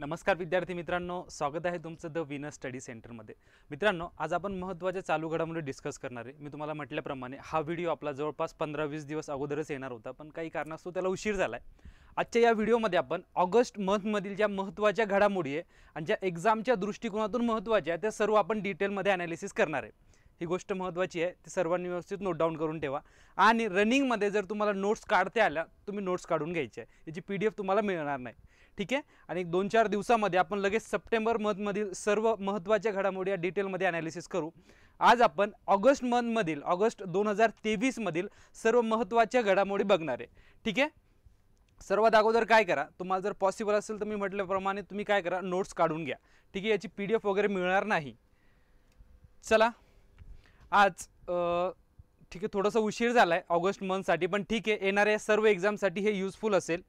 नमस्कार विद्यार्थी मित्रांनो स्वागत आहे तुमचं द विनर स्टडी सेंटरमध्ये मित्रांनो आज आपण महत्त्वाच्या चालू घडामोडी डिस्कस करणार आहे मी तुम्हाला म्हटल्याप्रमाणे हा व्हिडिओ आपला जवळपास पंधरा वीस दिवस अगोदरच येणार होता पण काही कारणास्तव त्याला उशीर झाला आहे आजच्या या व्हिडिओमध्ये आपण ऑगस्ट मंथमधील ज्या महत्त्वाच्या घडामोडी आहे आणि ज्या एक्झामच्या दृष्टिकोनातून महत्त्वाच्या आहे त्या सर्व आपण डिटेलमध्ये ॲनालिसिस करणार आहे ही गोष्ट महत्त्वाची आहे ती सर्वांनी व्यवस्थित नोट डाऊन करून ठेवा आणि रनिंगमध्ये जर तुम्हाला नोट्स काढते आल्या तुम्ही नोट्स काढून घ्यायचे आहे याची पी डी एफ तुम्हाला मिळणार नाही ठीक आहे आणि दोन चार दिवसामध्ये आपण लगेच सप्टेंबर मंथमधील सर्व महत्त्वाच्या घडामोडी या डिटेलमध्ये ॲनालिसिस करू आज आपण ऑगस्ट मंथमधील ऑगस्ट दोन हजार तेवीसमधील सर्व महत्त्वाच्या घडामोडी बघणार आहे ठीक आहे सर्वात अगोदर काय करा तुम्हाला जर पॉसिबल असेल तर मी म्हटल्याप्रमाणे तुम्ही काय करा नोट्स काढून घ्या ठीक आहे याची पी डी एफ वगैरे मिळणार नाही चला आज ठीक आहे थोडंसं उशीर झाला आहे ऑगस्ट मंथसाठी पण ठीक आहे येणाऱ्या सर्व एक्झामसाठी हे यूजफुल असेल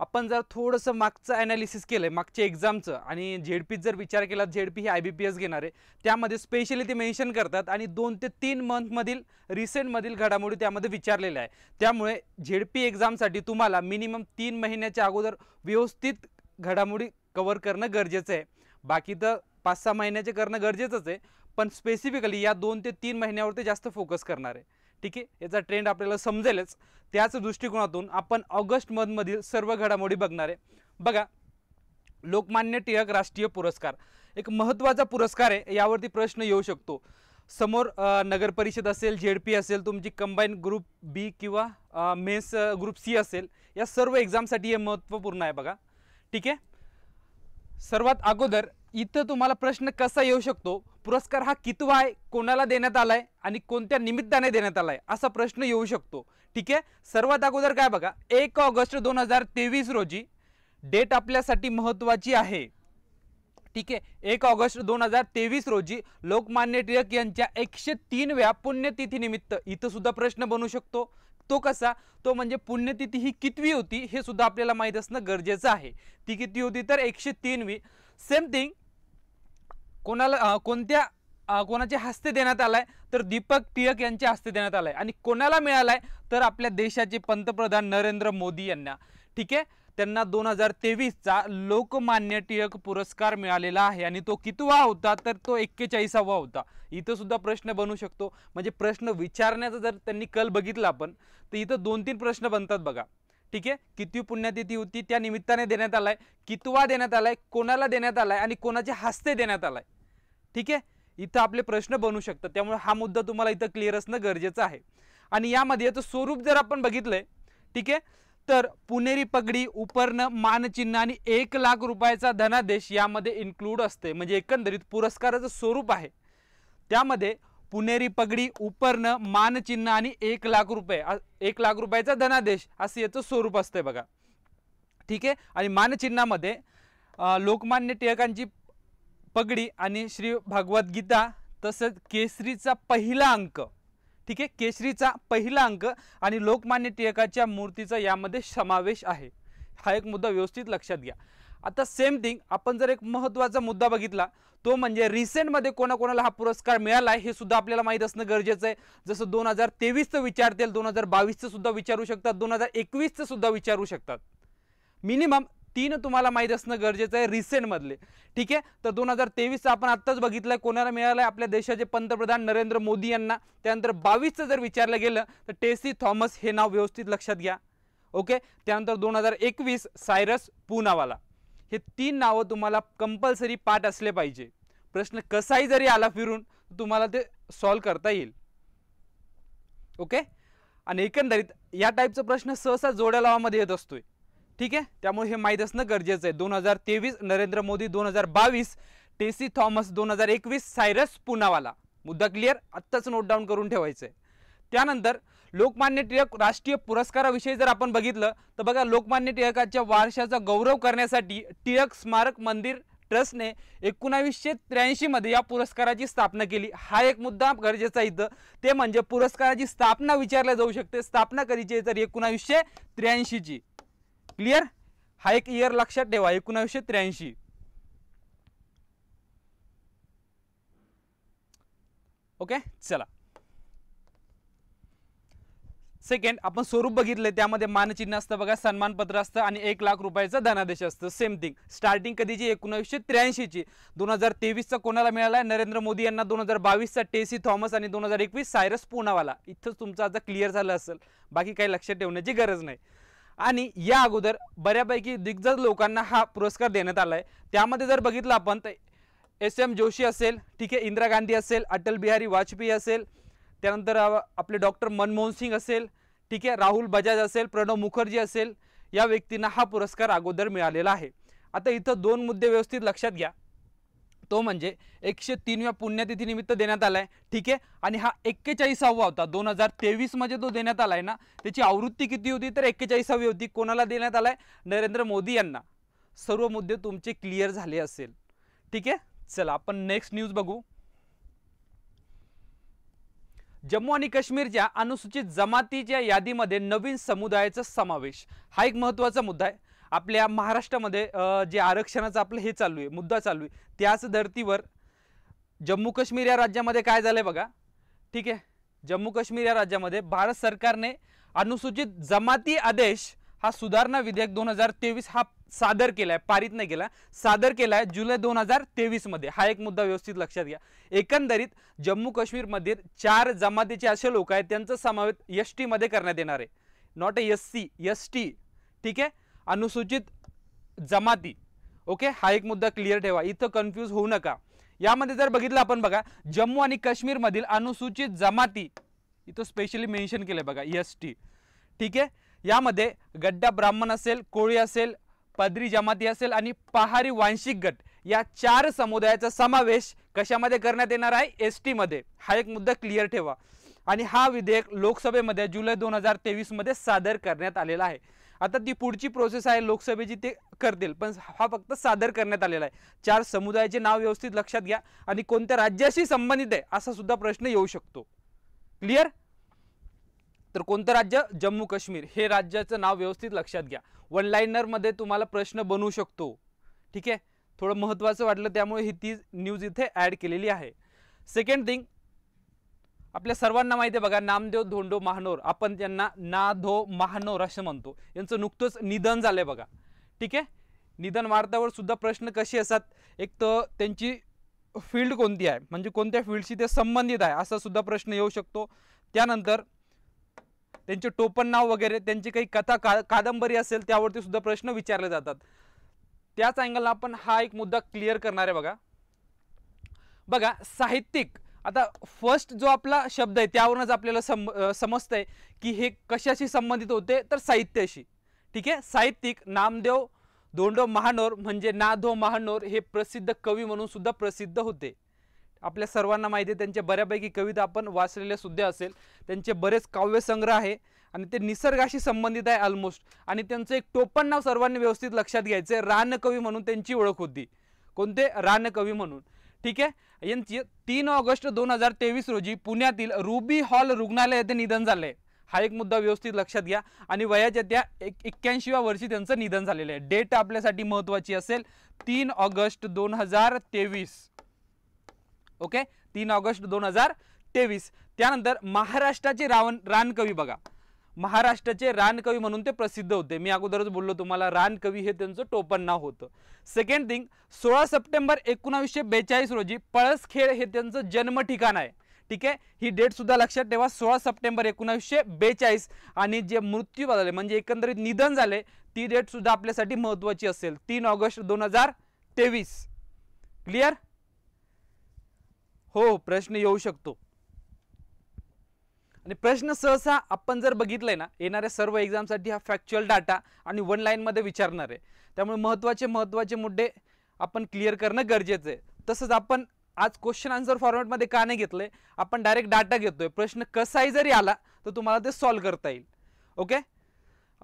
आपण जर थोडंसं मागचं ॲनालिसिस केलं आहे मागच्या एक्झामचं आणि झेडपीत जर विचार केला झेडपी ही आय बी पी एस घेणार आहे त्यामध्ये स्पेशली ते मेन्शन करतात आणि दोन ते तीन मंथमधील रिसेंटमधील घडामोडी त्यामध्ये विचारलेल्या आहे त्यामुळे झेडपी एक्झामसाठी तुम्हाला मिनिमम तीन महिन्याच्या अगोदर व्यवस्थित घडामोडी कवर करणं गरजेचं आहे बाकी तर पाच सहा महिन्याचे करणं गरजेचंच आहे पण स्पेसिफिकली या दोन ते तीन महिन्यावरती जास्त फोकस करणार आहे ठीक आहे याचा ट्रेंड आपल्याला समजेलच त्याच दृष्टिकोनातून आपण ऑगस्ट मधमधील सर्व घडामोडी बघणार आहे बघा लोकमान्य टिळक राष्ट्रीय पुरस्कार एक महत्त्वाचा पुरस्कार आहे यावरती प्रश्न येऊ शकतो समोर नगर परिषद असेल जेड पी असेल तुमची कंबाईन ग्रुप बी किंवा मेस ग्रुप सी असेल या सर्व एक्झामसाठी हे महत्त्वपूर्ण आहे बघा ठीक आहे सर्वात अगोदर इथं तुम्हाला प्रश्न कसा येऊ शकतो पुरस्कार हा कितवा आहे कोणाला देण्यात आला आहे आणि कोणत्या निमित्ताने देण्यात आला आहे असा प्रश्न येऊ शकतो ठीक आहे सर्वात अगोदर काय बघा एक ऑगस्ट दोन हजार तेवीस रोजी डेट आपल्यासाठी महत्त्वाची आहे ठीक आहे एक ऑगस्ट दोन हजार तेवीस रोजी लोकमान्य टिळक यांच्या एकशे तीनव्या व्या पुण्यतिथीनिमित्त इथं सुद्धा प्रश्न बनू शकतो तो कसा तो म्हणजे पुण्यतिथी ही कितवी होती हे सुद्धा आपल्याला माहीत असणं गरजेचं आहे ती किती होती तर एकशे तीनवी सेम थिंग कोणाला कोणत्या कोणाचे हस्ते देण्यात आलाय तर दीपक टिळक यांच्या हस्ते देण्यात आलाय आणि कोणाला मिळालाय तर आपल्या देशाचे पंतप्रधान नरेंद्र मोदी यांना ठीक आहे त्यांना दोन हजार तेवीसचा लोकमान्य टिळक पुरस्कार मिळालेला आहे आणि तो कितवा होता तर तो एक्केचाळीसावा होता इथं सुद्धा प्रश्न बनू शकतो म्हणजे प्रश्न विचारण्याचा जर त्यांनी कल बघितला आपण तर इथं दोन तीन प्रश्न बनतात बघा ठीक आहे किती पुण्यतिथी होती त्या निमित्ताने देण्यात आलाय कितवा देण्यात आलाय कोणाला देण्यात आलाय आणि कोणाचे हस्ते देण्यात आलाय ठीक आहे इथं आपले प्रश्न बनू शकतात त्यामुळे हा मुद्दा तुम्हाला इथं क्लिअर असणं गरजेचं आहे आणि यामध्ये याचं स्वरूप जर आपण बघितलंय ठीक आहे तर पुणेरी पगडी उपर्ण मानचिन्ह आणि एक लाख रुपयाचा धनादेश यामध्ये इन्क्लूड असते म्हणजे एकंदरीत पुरस्काराचं स्वरूप आहे त्यामध्ये पुणेरी पगडी उपरणं मानचिन्ह आणि एक लाख रुपये एक लाख रुपयाचा धनादेश असं याचं स्वरूप असतंय बघा ठीक आहे आणि मानचिन्हामध्ये लोकमान्य टिळकांची पगडी आणि श्री भगवद्गीता तसंच केसरीचा पहिला अंक ठीक आहे केसरीचा पहिला अंक आणि लोकमान्य टिळकाच्या मूर्तीचा यामध्ये समावेश आहे हा एक मुद्दा व्यवस्थित लक्षात घ्या आता सेम थिंग आपण जर एक महत्त्वाचा मुद्दा बघितला तो म्हणजे रिसेंटमध्ये कोणाकोणाला हा पुरस्कार मिळाला आहे हे सुद्धा आपल्याला माहीत असणं गरजेचं आहे जसं दोन हजार तेवीसचं विचारतील दोन हजार बावीसचं सुद्धा विचारू शकतात दोन हजार एकवीसचं सुद्धा विचारू शकतात मिनिमम तीन तुम्हाला माहीत असणं गरजेचं आहे रिसेंटमधले ठीक आहे तर दोन हजार तेवीसचं आपण आत्ताच बघितलं आहे कोणाला मिळालं आहे आपल्या देशाचे पंतप्रधान नरेंद्र मोदी यांना त्यानंतर बावीसचं जर विचारलं गेलं तर टेसी थॉमस हे नाव व्यवस्थित लक्षात घ्या ओके त्यानंतर दोन हजार एकवीस सायरस पूनावाला हे तीन नावं तुम्हाला कंपल्सरी पाठ असले पाहिजे प्रश्न कसाही जरी आला फिरून तुम्हाला ते सॉल्व करता येईल ओके आणि एकंदरीत या टाईपचा प्रश्न सहसा जोड्या लावामध्ये येत असतोय ठीक आहे त्यामुळे हे माहीत असणं गरजेचं आहे दोन हजार तेवीस नरेंद्र मोदी दोन हजार बावीस टेसी थॉमस दोन हजार एकवीस सायरस पुनावाला मुद्दा क्लिअर आत्ताच नोट डाऊन करून ठेवायचं आहे त्यानंतर लोकमान्य टिळक राष्ट्रीय पुरस्काराविषयी जर आपण बघितलं तर बघा लोकमान्य टिळकाच्या वारशाचा गौरव करण्यासाठी टिळक स्मारक मंदिर ट्रस्टने एकोणावीसशे मध्ये या पुरस्काराची स्थापना केली हा एक मुद्दा गरजेचा इथं ते म्हणजे पुरस्काराची स्थापना विचारल्या जाऊ शकते स्थापना करायची आहे तर एकोणावीसशे त्र्याऐंशीची क्लिअर हा एक इयर लक्षात ठेवा एकोणावीसशे त्र्याऐंशी ओके चला सेकंड आपण स्वरूप बघितलं त्यामध्ये मानचिन्ह असतं बघा सन्मानपत्र असतं आणि एक लाख रुपयाचं धनादेश असतं सेम थिंग स्टार्टिंग कधीची एकोणीसशे त्र्याऐंशीची दोन हजार तेवीसचा कोणाला मिळाला नरेंद्र मोदी यांना दोन हजार बावीसचा टेसी थॉमस आणि दोन हजार एकवीस सायरस पुनावाला इथंच तुमचं आता क्लिअर झालं असेल बाकी काही लक्षात ठेवण्याची गरज नाही आणि या अगोदर बऱ्यापैकी दिग्गज लोकांना हा पुरस्कार देण्यात आला आहे त्यामध्ये जर बघितलं आपण तर एस एम जोशी असेल ठीक आहे इंदिरा गांधी असेल अटल बिहारी वाजपेयी असेल त्यानंतर आपले डॉक्टर मनमोहन सिंग असेल ठीक आहे राहुल बजाज असेल प्रणव मुखर्जी असेल या व्यक्तींना हा पुरस्कार अगोदर मिळालेला आहे आता इथं दोन मुद्दे व्यवस्थित लक्षात घ्या तो म्हणजे एकशे तीनव्या पुण्यतिथीनिमित्त देण्यात आला आहे ठीक आहे आणि हा एक्केचाळीसावा होता दोन हजार तेवीसमध्ये तो देण्यात आला आहे ना त्याची आवृत्ती किती होती तर एक्केचाळीसावी होती कोणाला देण्यात आला नरेंद्र मोदी यांना सर्व मुद्दे तुमचे क्लिअर झाले असेल ठीक आहे चला आपण नेक्स्ट न्यूज बघू जम्मू आणि काश्मीरच्या अनुसूचित जमातीच्या यादीमध्ये नवीन समुदायाचा समावेश हा एक महत्त्वाचा मुद्दा आहे आपल्या महाराष्ट्रामध्ये जे आरक्षणाचं आपलं हे चालू आहे मुद्दा चालू आहे त्याच धर्तीवर जम्मू काश्मीर या राज्यामध्ये काय झालं आहे बघा ठीक आहे जम्मू काश्मीर या राज्यामध्ये भारत सरकारने अनुसूचित जमाती आदेश हा सुधारणा विधेयक दोन हजार तेवीस हा सादर केलाय पारित नाही केला सादर केलाय जुलै दोन हजार तेवीसमध्ये हा एक मुद्दा व्यवस्थित लक्षात घ्या एकंदरीत जम्मू काश्मीरमध्ये चार जमातीचे असे लोक आहेत त्यांचा समावेश एस टीमध्ये करण्यात येणार आहे not S C S T ठीक आहे अनुसूचित जमाती ओके हा एक मुद्दा क्लिअर ठेवा इथं कन्फ्यूज होऊ नका यामध्ये जर बघितलं आपण बघा जम्मू आणि काश्मीरमधील अनुसूचित जमाती इथं स्पेशली मेन्शन केलं बघा एस टी ठीक आहे यामध्ये गड्डा ब्राह्मण असेल कोळी असेल पदरी जमाती असेल आणि पहारी वांशिक गट या चार समुदायाचा समावेश कशामध्ये करण्यात येणार आहे एस टीमध्ये हा एक मुद्दा क्लिअर ठेवा आणि हा विधेयक लोकसभेमध्ये जुलै दोन हजार तेवीसमध्ये सादर करण्यात आलेला आहे आता ती पुढची प्रोसेस आहे लोकसभेची ते करतील पण हा फक्त सादर करण्यात आलेला आहे चार समुदायाचे नाव व्यवस्थित लक्षात घ्या आणि कोणत्या राज्याशी संबंधित आहे असा सुद्धा प्रश्न येऊ शकतो क्लिअर तर कोणतं राज्य जम्मू काश्मीर हे राज्याचं नाव व्यवस्थित लक्षात घ्या वन लाईनरमध्ये तुम्हाला प्रश्न बनवू शकतो ठीक आहे थोडं महत्त्वाचं वाटलं त्यामुळे ही ती न्यूज इथे ॲड केलेली आहे सेकंड थिंग आपल्या सर्वांना माहिती आहे बघा नामदेव धोंडो महानोर आपण त्यांना ना धो महानोर असं म्हणतो यांचं नुकतंच निधन झालं आहे बघा ठीक आहे निधन वार्तावर सुद्धा प्रश्न कसे असतात एक तर त्यांची फील्ड कोणती आहे म्हणजे कोणत्या फील्डशी ते संबंधित आहे असा सुद्धा प्रश्न येऊ शकतो त्यानंतर त्यांचे टोपण नाव वगैरे त्यांची काही कथा का कादंबरी असेल त्यावरती सुद्धा प्रश्न विचारले जातात त्याच अँगलला आपण हा एक मुद्दा क्लिअर करणार आहे बघा बघा साहित्यिक आता फर्स्ट जो आपला शब्द आहे त्यावरूनच आपल्याला सम समजतंय की हे कशाशी संबंधित होते तर साहित्याशी ठीक आहे साहित्यिक नामदेव धोंडो महानोर म्हणजे नाधो महानोर हे प्रसिद्ध कवी म्हणून सुद्धा प्रसिद्ध होते आपल्या सर्वांना माहिती आहे त्यांच्या बऱ्यापैकी कविता आपण वाचलेल्या सुद्धा असेल त्यांचे बरेच काव्यसंग्रह आहे आणि ते निसर्गाशी संबंधित आहे ऑलमोस्ट आणि त्यांचं एक टोपण नाव सर्वांनी व्यवस्थित लक्षात घ्यायचं आहे रानकवी म्हणून त्यांची ओळख होती कोणते रानकवी म्हणून ठीक आहे यांची तीन ऑगस्ट दोन हजार तेवीस रोजी पुण्यातील रुबी हॉल रुग्णालय येथे निधन झालं हा एक मुद्दा व्यवस्थित लक्षात घ्या आणि वयाच्या त्या एक एक्क्याऐंशीव्या वर्षी त्यांचं निधन झालेलं आहे डेट आपल्यासाठी महत्त्वाची असेल तीन ऑगस्ट दोन हजार तेवीस ओके तीन ऑगस्ट दोन हजार तेवीस त्यानंतर महाराष्ट्राचे रावण रानकवी बघा महाराष्ट्राचे रानकवी म्हणून ते प्रसिद्ध होते मी अगोदरच बोललो तुम्हाला रानकवी हे त्यांचं टोपण नाव होतं सेकंड थिंग सोळा सप्टेंबर एकोणावीसशे बेचाळीस रोजी पळसखेड हे त्यांचं जन्म ठिकाण आहे ठीक आहे ही डेट सुद्धा लक्षात ठेवा सोळा सप्टेंबर एकोणावीसशे बेचाळीस आणि जे मृत्यू झाले म्हणजे एकंदरीत निधन झाले ती डेट सुद्धा आपल्यासाठी महत्वाची असेल तीन ऑगस्ट दोन हजार तेवीस क्लिअर हो प्रश्न येऊ शकतो आणि प्रश्न सहसा आपण जर बघितलाय ना येणाऱ्या सर्व एक्झामसाठी हा फॅक्च्युअल डाटा आणि वन मध्ये विचारणार आहे त्यामुळे महत्त्वाचे महत्त्वाचे मुद्दे आपण क्लिअर करणं गरजेचं आहे तसंच आपण आज क्वेश्चन आन्सर फॉर्मॅटमध्ये का नाही घेतलं आपण डायरेक्ट डाटा घेतोय प्रश्न कसाही जरी आला तर तुम्हाला ते सॉल्व्ह करता येईल ओके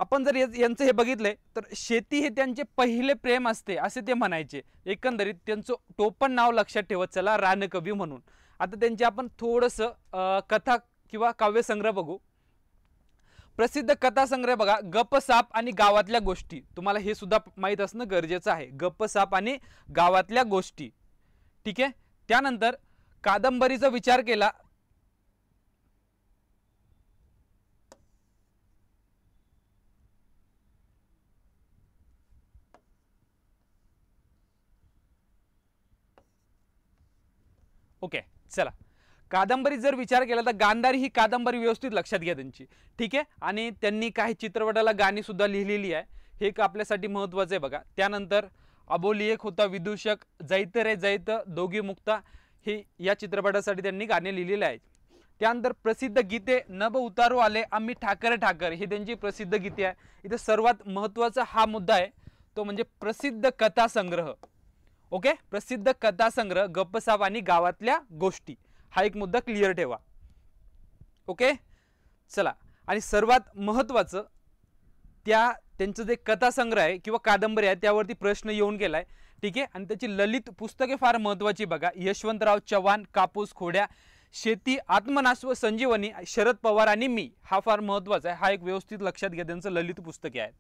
आपण जर यांचं हे बघितले तर शेती हे त्यांचे पहिले प्रेम असते असे ते म्हणायचे एकंदरीत त्यांचं टोपण नाव लक्षात ठेवत चला रानकवी म्हणून आता त्यांची आपण थोडस कथा किंवा काव्यसंग्रह बघू प्रसिद्ध कथासंग्रह बघा गपसाप आणि गावातल्या गोष्टी तुम्हाला हे सुद्धा माहीत असणं गरजेचं आहे गपसाप आणि गावातल्या गोष्टी ठीक आहे त्यानंतर कादंबरीचा विचार केला ओके चला कादंबरी जर विचार केला तर गांधारी ही कादंबरी व्यवस्थित लक्षात घ्या त्यांची ठीक आहे आणि त्यांनी काही चित्रपटाला सुद्धा लिहिलेली आहे हे एक आपल्यासाठी महत्त्वाचं आहे बघा त्यानंतर अबोली एक होता विदूषक जैत रे जैत दोघी मुक्ता हे या चित्रपटासाठी त्यांनी गाणे लिहिलेले आहेत त्यानंतर प्रसिद्ध गीते नभ उतारू आले आम्ही ठाकरे ठाकर हे त्यांची प्रसिद्ध गीते आहे इथे सर्वात महत्त्वाचा हा मुद्दा आहे तो म्हणजे प्रसिद्ध कथासंग्रह ओके प्रसिद्ध कथासंग्रह गप्पसाप आणि गावातल्या गोष्टी हा एक मुद्दा क्लिअर ठेवा ओके चला आणि सर्वात महत्त्वाचं त्या त्यांचं जे कथासंग्रह आहे किंवा कादंबरी आहे त्यावरती प्रश्न येऊन गेला आहे ठीक आहे आणि त्याची ललित पुस्तके फार महत्त्वाची बघा यशवंतराव चव्हाण कापूस खोड्या शेती आत्मनाश संजीवनी शरद पवार आणि मी हा फार महत्त्वाचा आहे हा एक व्यवस्थित लक्षात घ्या त्यांचं ललित पुस्तके आहेत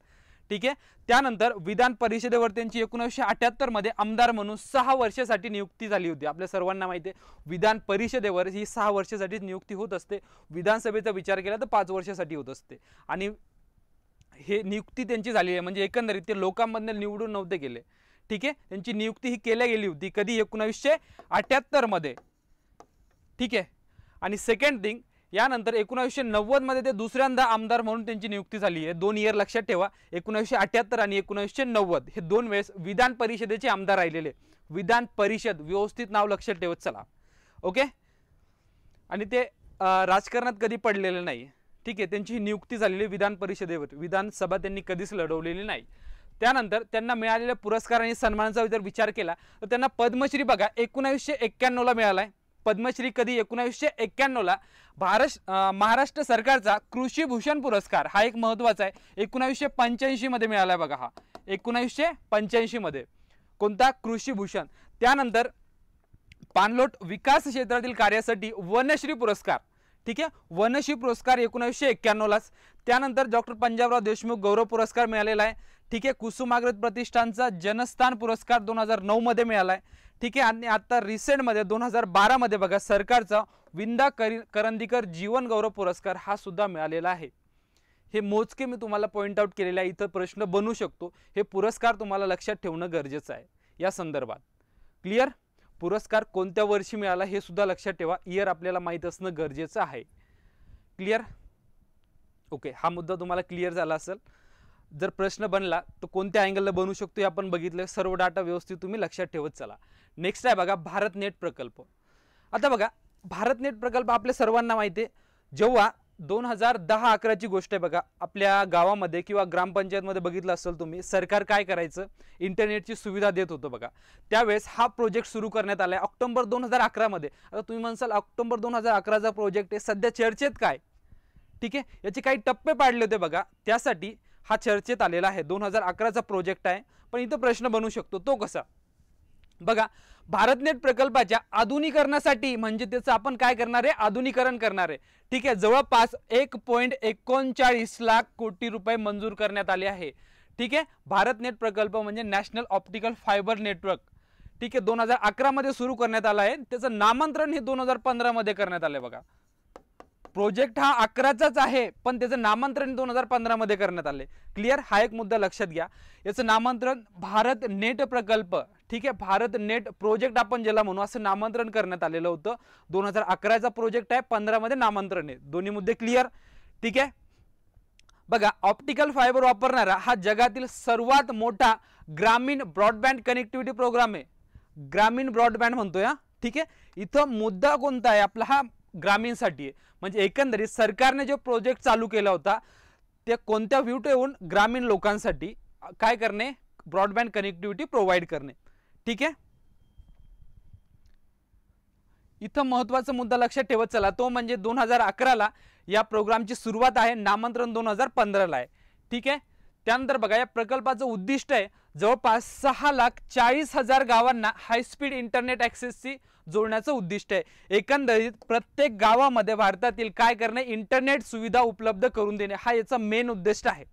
ठीक आहे त्यानंतर विधान परिषदेवर त्यांची एकोणीसशे अठ्याहत्तरमध्ये आमदार म्हणून सहा वर्षासाठी नियुक्ती झाली होती आपल्या सर्वांना माहिती आहे विधान परिषदेवर ही सहा वर्षासाठी नियुक्ती होत असते विधानसभेचा विचार केला तर पाच वर्षासाठी होत असते आणि हे नियुक्ती त्यांची झाली आहे म्हणजे एकंदरीत ते लोकांमधले निवडून नव्हते गेले ठीक आहे त्यांची नियुक्ती ही केल्या गेली होती कधी एकोणावीसशे अठ्याहत्तरमध्ये ठीक आहे आणि सेकंड थिंग यानंतर एकोणावीसशे नव्वदमध्ये ते दुसऱ्यांदा आमदार म्हणून त्यांची नियुक्ती झाली आहे दोन इयर लक्षात ठेवा एकोणावीसशे अठ्याहत्तर आणि एकोणावीसशे नव्वद हे दोन वेळेस विधान परिषदेचे आमदार राहिलेले विधान परिषद व्यवस्थित नाव लक्षात ठेवत चला ओके आणि ते राजकारणात कधी पडलेले नाही ठीक आहे त्यांची ही नियुक्ती झालेली विधान परिषदेवर विधानसभा त्यांनी कधीच लढवलेली नाही त्यानंतर त्यांना मिळालेल्या पुरस्कार आणि सन्मानाचा जर विचार केला तर त्यांना पद्मश्री बघा एकोणावीसशे एक्क्याण्णवला मिळाला आहे पद्मश्री कधी एकोणावीसशे एक्क्याण्णवला भारत महाराष्ट्र सरकारचा कृषी भूषण पुरस्कार हा एक महत्त्वाचा आहे एकोणावीसशे पंच्याऐंशीमध्ये मिळाला आहे बघा हा एकोणावीसशे पंच्याऐंशीमध्ये कोणता कृषी भूषण त्यानंतर पानलोट विकास क्षेत्रातील कार्यासाठी वनश्री पुरस्कार ठीक आहे वनश्री पुरस्कार एकोणावीसशे एक्क्याण्णवलाच त्यानंतर डॉक्टर पंजाबराव देशमुख गौरव पुरस्कार मिळालेला आहे ठीक आहे कुसुमाग्रत प्रतिष्ठानचा जनस्थान पुरस्कार दोन हजार नऊमध्ये मिळाला आहे ठीक आहे आणि आता रिसेंटमध्ये दोन हजार बारामध्ये बघा सरकारचा विंदा करी करंदीकर गौरव पुरस्कार हा सुद्धा मिळालेला आहे हे मोजके मी तुम्हाला पॉईंट आउट केलेले आहे इथं प्रश्न बनू शकतो हे पुरस्कार तुम्हाला लक्षात ठेवणं गरजेचं आहे या संदर्भात क्लिअर पुरस्कार कोणत्या वर्षी मिळाला हे सुद्धा लक्षात ठेवा इयर आपल्याला माहीत असणं गरजेचं आहे क्लिअर ओके हा मुद्दा तुम्हाला क्लिअर झाला असेल जर प्रश्न बनला तर कोणत्या अँगलला बनू शकतो हे आपण बघितलं सर्व डाटा व्यवस्थित तुम्ही लक्षात ठेवत चला नेक्स्ट आहे बघा भारत नेट प्रकल्प आता बघा भारतनेट प्रकल्प आपल्या सर्वांना माहिती आहे जेव्हा दोन हजार दहा अकराची गोष्ट आहे बघा आपल्या गावामध्ये किंवा ग्रामपंचायतमध्ये बघितलं असेल तुम्ही सरकार काय करायचं इंटरनेटची सुविधा देत होतं बघा त्यावेळेस हा प्रोजेक्ट सुरू करण्यात आला आहे ऑक्टोबर दोन हजार अकरामध्ये आता तुम्ही म्हणसाल ऑक्टोबर दोन हजार अकराचा प्रोजेक्ट आहे सध्या चर्चेत काय ठीक आहे याचे काही टप्पे पाडले होते बघा त्यासाठी हा चर्चेत आलेला आहे दोन हजार अकराचा प्रोजेक्ट आहे पण इथं प्रश्न बनू शकतो तो कसा बघा भारतनेट प्रकल्पाच्या आधुनिकरणासाठी म्हणजे त्याचं आपण काय करणार आहे आधुनिकरण करणार आहे ठीक आहे जवळपास एक पॉईंट एकोणचाळीस लाख कोटी रुपये मंजूर करण्यात आले आहे ठीक आहे भारतनेट प्रकल्प म्हणजे नॅशनल ऑप्टिकल फायबर नेटवर्क ठीक आहे दोन हजार मध्ये सुरू करण्यात आला आहे त्याचं नामांतरण हे दोन हजार मध्ये करण्यात आलंय बघा प्रोजेक्ट हा अकराचाच आहे पण त्याचं नामांतरण दोन हजार पंधरामध्ये करण्यात आले क्लिअर हा एक मुद्दा लक्षात घ्या याचं नामांतरण भारत नेट प्रकल्प ठीक आहे भारत नेट प्रोजेक्ट आपण ज्याला म्हणू असं नामांतरण करण्यात आलेलं होतं दोन हजार अकराचा प्रोजेक्ट आहे पंधरामध्ये नामांतरण आहे दोन्ही मुद्दे क्लिअर ठीक आहे बघा ऑप्टिकल फायबर वापरणारा हा जगातील सर्वात मोठा ग्रामीण ब्रॉडबँड कनेक्टिव्हिटी प्रोग्राम आहे ग्रामीण ब्रॉडबँड म्हणतोय ठीक आहे इथं मुद्दा कोणता आहे आपला हा ग्रामीणसाठी आहे म्हणजे एकंदरीत सरकारने जो प्रोजेक्ट चालू केला होता ते कोणत्या व्ह्यू ठेवून ग्रामीण लोकांसाठी काय करणे ब्रॉडबँड कनेक्टिव्हिटी प्रोव्हाइड करणे ठीक आहे इथं महत्त्वाचा मुद्दा लक्षात ठेवत चला तो म्हणजे दोन हजार अकराला या प्रोग्रामची सुरुवात आहे नामांतरण दोन हजार पंधराला आहे ठीक आहे त्यानंतर बघा या प्रकल्पाचं उद्दिष्ट आहे जवळपास सहा लाख चाळीस हजार गावांना हायस्पीड इंटरनेट ॲक्सेसची जोडण्याचं उद्दिष्ट आहे एकंदरीत प्रत्येक गावामध्ये भारतातील काय करणे इंटरनेट सुविधा उपलब्ध करून देणे हा याचा मेन उद्दिष्ट आहे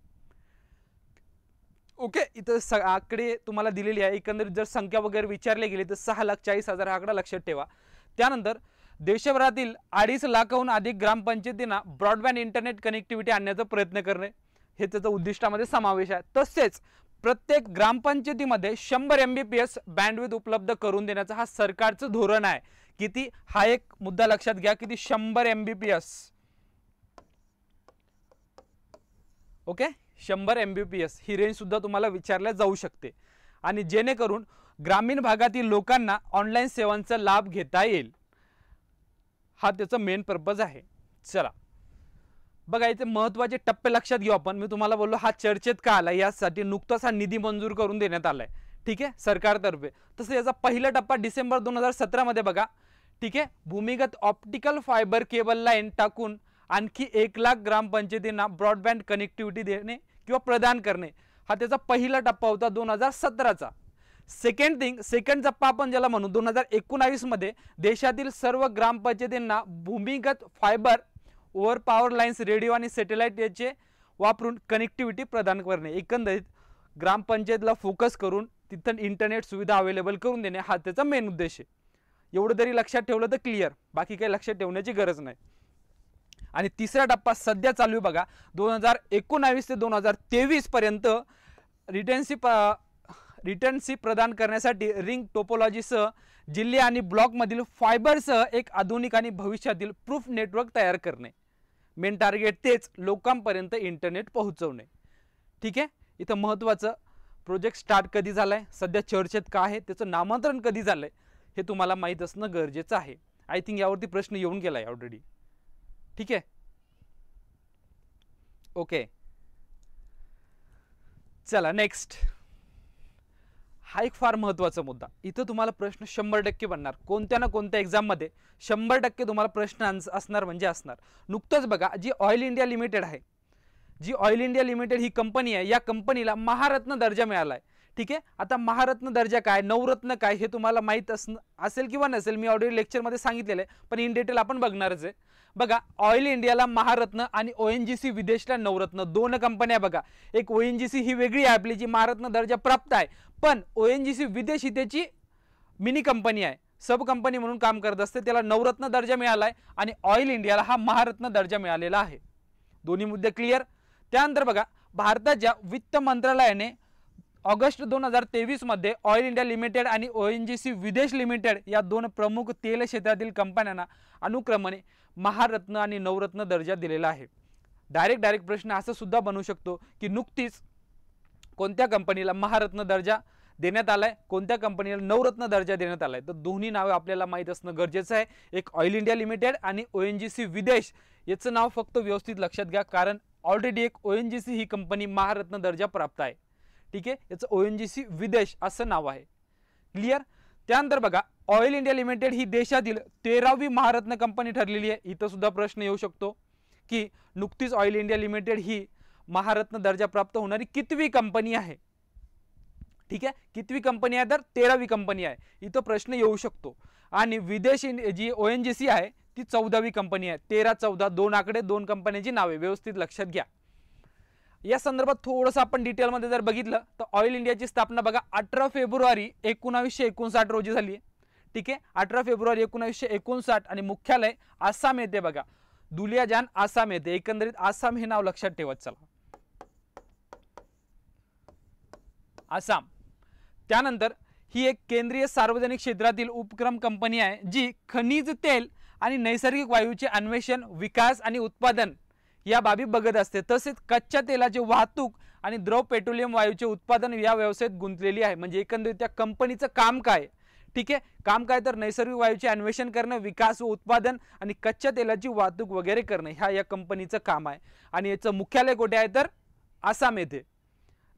ओके इथं आकडे तुम्हाला दिलेली आहे एकंदरीत जर संख्या वगैरे विचारले गेली तर सहा लाख चाळीस हजार हा आकडा लक्षात ठेवा त्यानंतर देशभरातील अडीच लाखाहून अधिक ग्रामपंचायतींना ब्रॉडबँड इंटरनेट कनेक्टिव्हिटी आणण्याचा प्रयत्न करणे हे त्याचा उद्दिष्टामध्ये समावेश आहे तसेच प्रत्येक ग्रामपंचायतीमध्ये शंभर M B P S bandwidth उपलब्ध करून देण्याचा हा सरकारचं धोरण आहे किती हा एक मुद्दा लक्षात घ्या किती शंभर M B P S okay शंभर एम बी पी एस ही रेंज तुम्हाला विचारल्या जाऊ शकते आणि जेणेकरून ग्रामीण भागातील लोकांना ऑनलाईन सेवांचा लाभ घेता येईल हा त्याचा मेन पर्पज आहे चला बघा इथे महत्वाचे टप्पे लक्षात घेऊ आपण मी तुम्हाला बोललो हा चर्चेत का आला यासाठी नुकताच हा निधी मंजूर करून देण्यात आलाय ठीक आहे सरकारतर्फे तसं याचा पहिला टप्पा डिसेंबर दोन हजार सतरामध्ये बघा ठीक आहे भूमिगत ऑप्टिकल फायबर केबल लाईन टाकून आणखी एक लाख ग्रामपंचायतींना ब्रॉडबँड कनेक्टिव्हिटी देणे किंवा प्रदान करणे हा त्याचा पहिला टप्पा होता दोन हजार सतराचा सेकंड थिंग सेकंड टप्पा आपण ज्याला म्हणू दोन हजार एकोणावीसमध्ये देशातील सर्व ग्रामपंचायतींना भूमिगत fiber over power lines radio आणि सॅटेलाईट याचे वापरून कनेक्टिव्हिटी प्रदान करणे एकंदरीत ग्रामपंचायतला फोकस करून तिथं इंटरनेट सुविधा अवेलेबल करून देणे हा त्याचा मेन उद्देश आहे एवढं जरी लक्षात ठेवलं तर क्लिअर बाकी काही लक्षात ठेवण्याची गरज नाही आणि तिसरा टप्पा सध्या चालू आहे बघा दोन हजार एकोणावीस ते दोन हजार तेवीसपर्यंत रिटर्नशी प रिटर्नशी प्रदान करण्यासाठी रिंग टोपोलॉजीसह जिल्हे आणि ब्लॉकमधील फायबरसह एक आधुनिक आणि भविष्यातील प्रूफ नेटवर्क तयार करणे मेन टार्गेट तेच लोकांपर्यंत इंटरनेट पोहोचवणे ठीक आहे इथं महत्त्वाचं प्रोजेक्ट स्टार्ट कधी झाला आहे सध्या चर्चेत का आहे त्याचं नामांतरण कधी झालं आहे हे तुम्हाला माहीत असणं गरजेचं आहे आय थिंक यावरती प्रश्न येऊन गेला आहे ऑलरेडी ठीक आहे ओके चला नेक्स्ट हा एक फार महत्त्वाचा मुद्दा इथं तुम्हाला प्रश्न शंभर टक्के बनणार कोणत्या ना कोणत्या एक्झाममध्ये शंभर टक्के तुम्हाला प्रश्न असणार म्हणजे असणार नुकतंच बघा जी ऑइल इंडिया लिमिटेड आहे जी ऑइल इंडिया लिमिटेड ही कंपनी आहे या कंपनीला महारत्न दर्जा मिळाला आहे ठीक आहे आता महारत्न दर्जा काय नवरत्न काय हे तुम्हाला माहीत असेल किंवा नसेल मी ऑलरेडी लेक्चरमध्ये सांगितलेलं आहे पण इन डिटेल आपण बघणारच आहे बघा ऑइल इंडियाला महारत्न आणि ओ एन जी सी विदेशला नवरत्न दोन कंपन्या बघा एक ओ एन जी सी ही वेगळी आहे आपली जी महारत्न दर्जा प्राप्त आहे पण ओ एन जी सी विदेश ही त्याची मिनी कंपनी आहे सब कंपनी म्हणून काम करत असते त्याला नवरत्न दर्जा मिळाला आहे आणि ऑइल इंडियाला हा महारत्न दर्जा मिळालेला आहे दोन्ही मुद्दे क्लिअर त्यानंतर बघा भारताच्या वित्त मंत्रालयाने ऑगस्ट दोन हजार तेवीसमध्ये ऑइल इंडिया लिमिटेड आणि O N G C Videsh Limited या दोन प्रमुख तेल क्षेत्रातील कंपन्यांना अनुक्रमाने महारत्न आणि नवरत्न दर्जा दिलेला आहे डायरेक्ट डायरेक्ट प्रश्न असं सुद्धा बनू शकतो की नुकतीच कोणत्या कंपनीला महारत्न दर्जा देण्यात आलाय कोणत्या कंपनीला नवरत्न दर्जा देण्यात आलाय तर दोन्ही नावे आपल्याला माहीत असणं गरजेचं आहे एक ऑइल इंडिया लिमिटेड आणि ओ एन जी सी विदेश याचं नाव फक्त व्यवस्थित लक्षात घ्या कारण ऑलरेडी एक ओ एन जी सी ही कंपनी महारत्न दर्जा प्राप्त आहे ठीक आहे याचं ओ एन जी सी विदेश असं नाव आहे क्लिअर त्यानंतर बघा ऑइल इंडिया लिमिटेड ही देशातील तेरावी महारत्न कंपनी ठरलेली आहे इथं सुद्धा प्रश्न येऊ शकतो की नुकतीच ऑइल इंडिया लिमिटेड ही महारत्न दर्जा प्राप्त होणारी कितवी कंपनी आहे ठीक आहे कितवी कंपनी आहे तर तेरावी कंपनी आहे इथं प्रश्न येऊ शकतो आणि विदेश जी ओ एन जी सी आहे ती चौदावी कंपनी आहे तेरा चौदा दोन आकडे दोन कंपन्यांची नावे व्यवस्थित लक्षात घ्या या संदर्भात थोडंसं आपण डिटेलमध्ये जर बघितलं तर ऑइल इंडियाची स्थापना बघा अठरा फेब्रुवारी एकोणावीसशे एकोणसाठ रोजी झाली ठीक आहे अठरा फेब्रुवारी एकोणावीसशे एकोणसाठ आणि मुख्यालय आसाम येते बघा दुलियाजान आसाम येते एकंदरीत आसाम हे नाव लक्षात ठेवत चला आसाम त्यानंतर ही एक केंद्रीय सार्वजनिक क्षेत्रातील उपक्रम कंपनी आहे जी खनिज तेल आणि नैसर्गिक वायूचे अन्वेषण विकास आणि उत्पादन या बाबी बघत असते तसेच कच्च्या तेलाची वाहतूक आणि द्रव पेट्रोलियम वायूचे उत्पादन या व्यवसायात गुंतलेली आहे म्हणजे एकंदरीत त्या कंपनीचं काम काय ठीक आहे काम काय तर नैसर्गिक वायूचे अन्वेषण करणं विकास व उत्पादन आणि कच्च्या तेलाची वाहतूक वगैरे करणं ह्या या कंपनीचं काम आहे आणि याचं मुख्यालय कुठे आहे तर आसाम येथे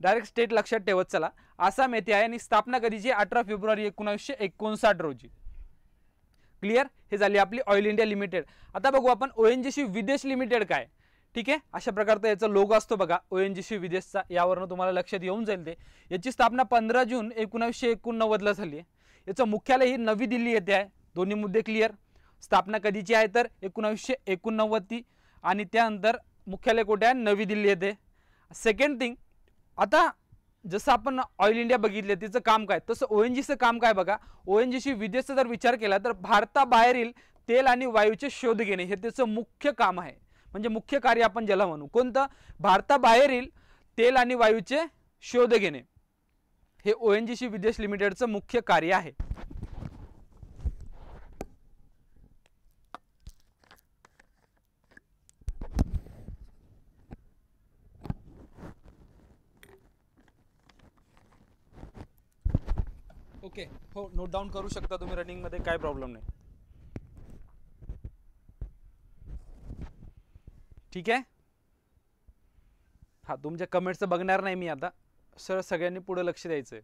डायरेक्ट स्टेट लक्षात ठेवत चला आसाम येथे आहे आणि स्थापना कधीची अठरा फेब्रुवारी एकोणीसशे एकोणसाठ रोजी क्लिअर हे झाली आपली ऑइल इंडिया लिमिटेड आता बघू आपण O N C Videsh Limited काय ठीक आहे अशा प्रकारचा याचा लोगो असतो बघा ओ एन जी सी विदेशचा यावरनं तुम्हाला लक्षात येऊन जाईल ते याची स्थापना पंधरा जून एकोणावीसशे एकोणनव्वदला झाली आहे याचं मुख्यालय ही नवी दिल्ली येथे आहे दोन्ही मुद्दे क्लिअर स्थापना कधीची आहे तर एकोणावीसशे एकोणनव्वद ती आणि त्यानंतर मुख्यालय कुठे आहे नवी दिल्ली येते सेकंड थिंग आता जसं आपण ऑइल इंडिया बघितलं तिचं काम काय तसं ओ एन जीचं काम काय बघा ओ एन जी सी विदेशचा जर विचार केला तर भारताबाहेरील तेल आणि वायूचे शोध घेणे हे त्याचं मुख्य काम आहे म्हणजे मुख्य कार्य आपण ज्याला म्हणू कोणतं भारताबाहेरील तेल आणि वायूचे शोध घेणे हे ओ एन जी सी विदेश लिमिटेडचं मुख्य कार्य आहे ओके हो नोट डाऊन करू शकता तुम्ही रनिंगमध्ये काय प्रॉब्लेम नाही ठीक आहे हा तुमच्या कमेंट्स बघणार नाही मी आता सर सगळ्यांनी पुढे लक्ष द्यायचं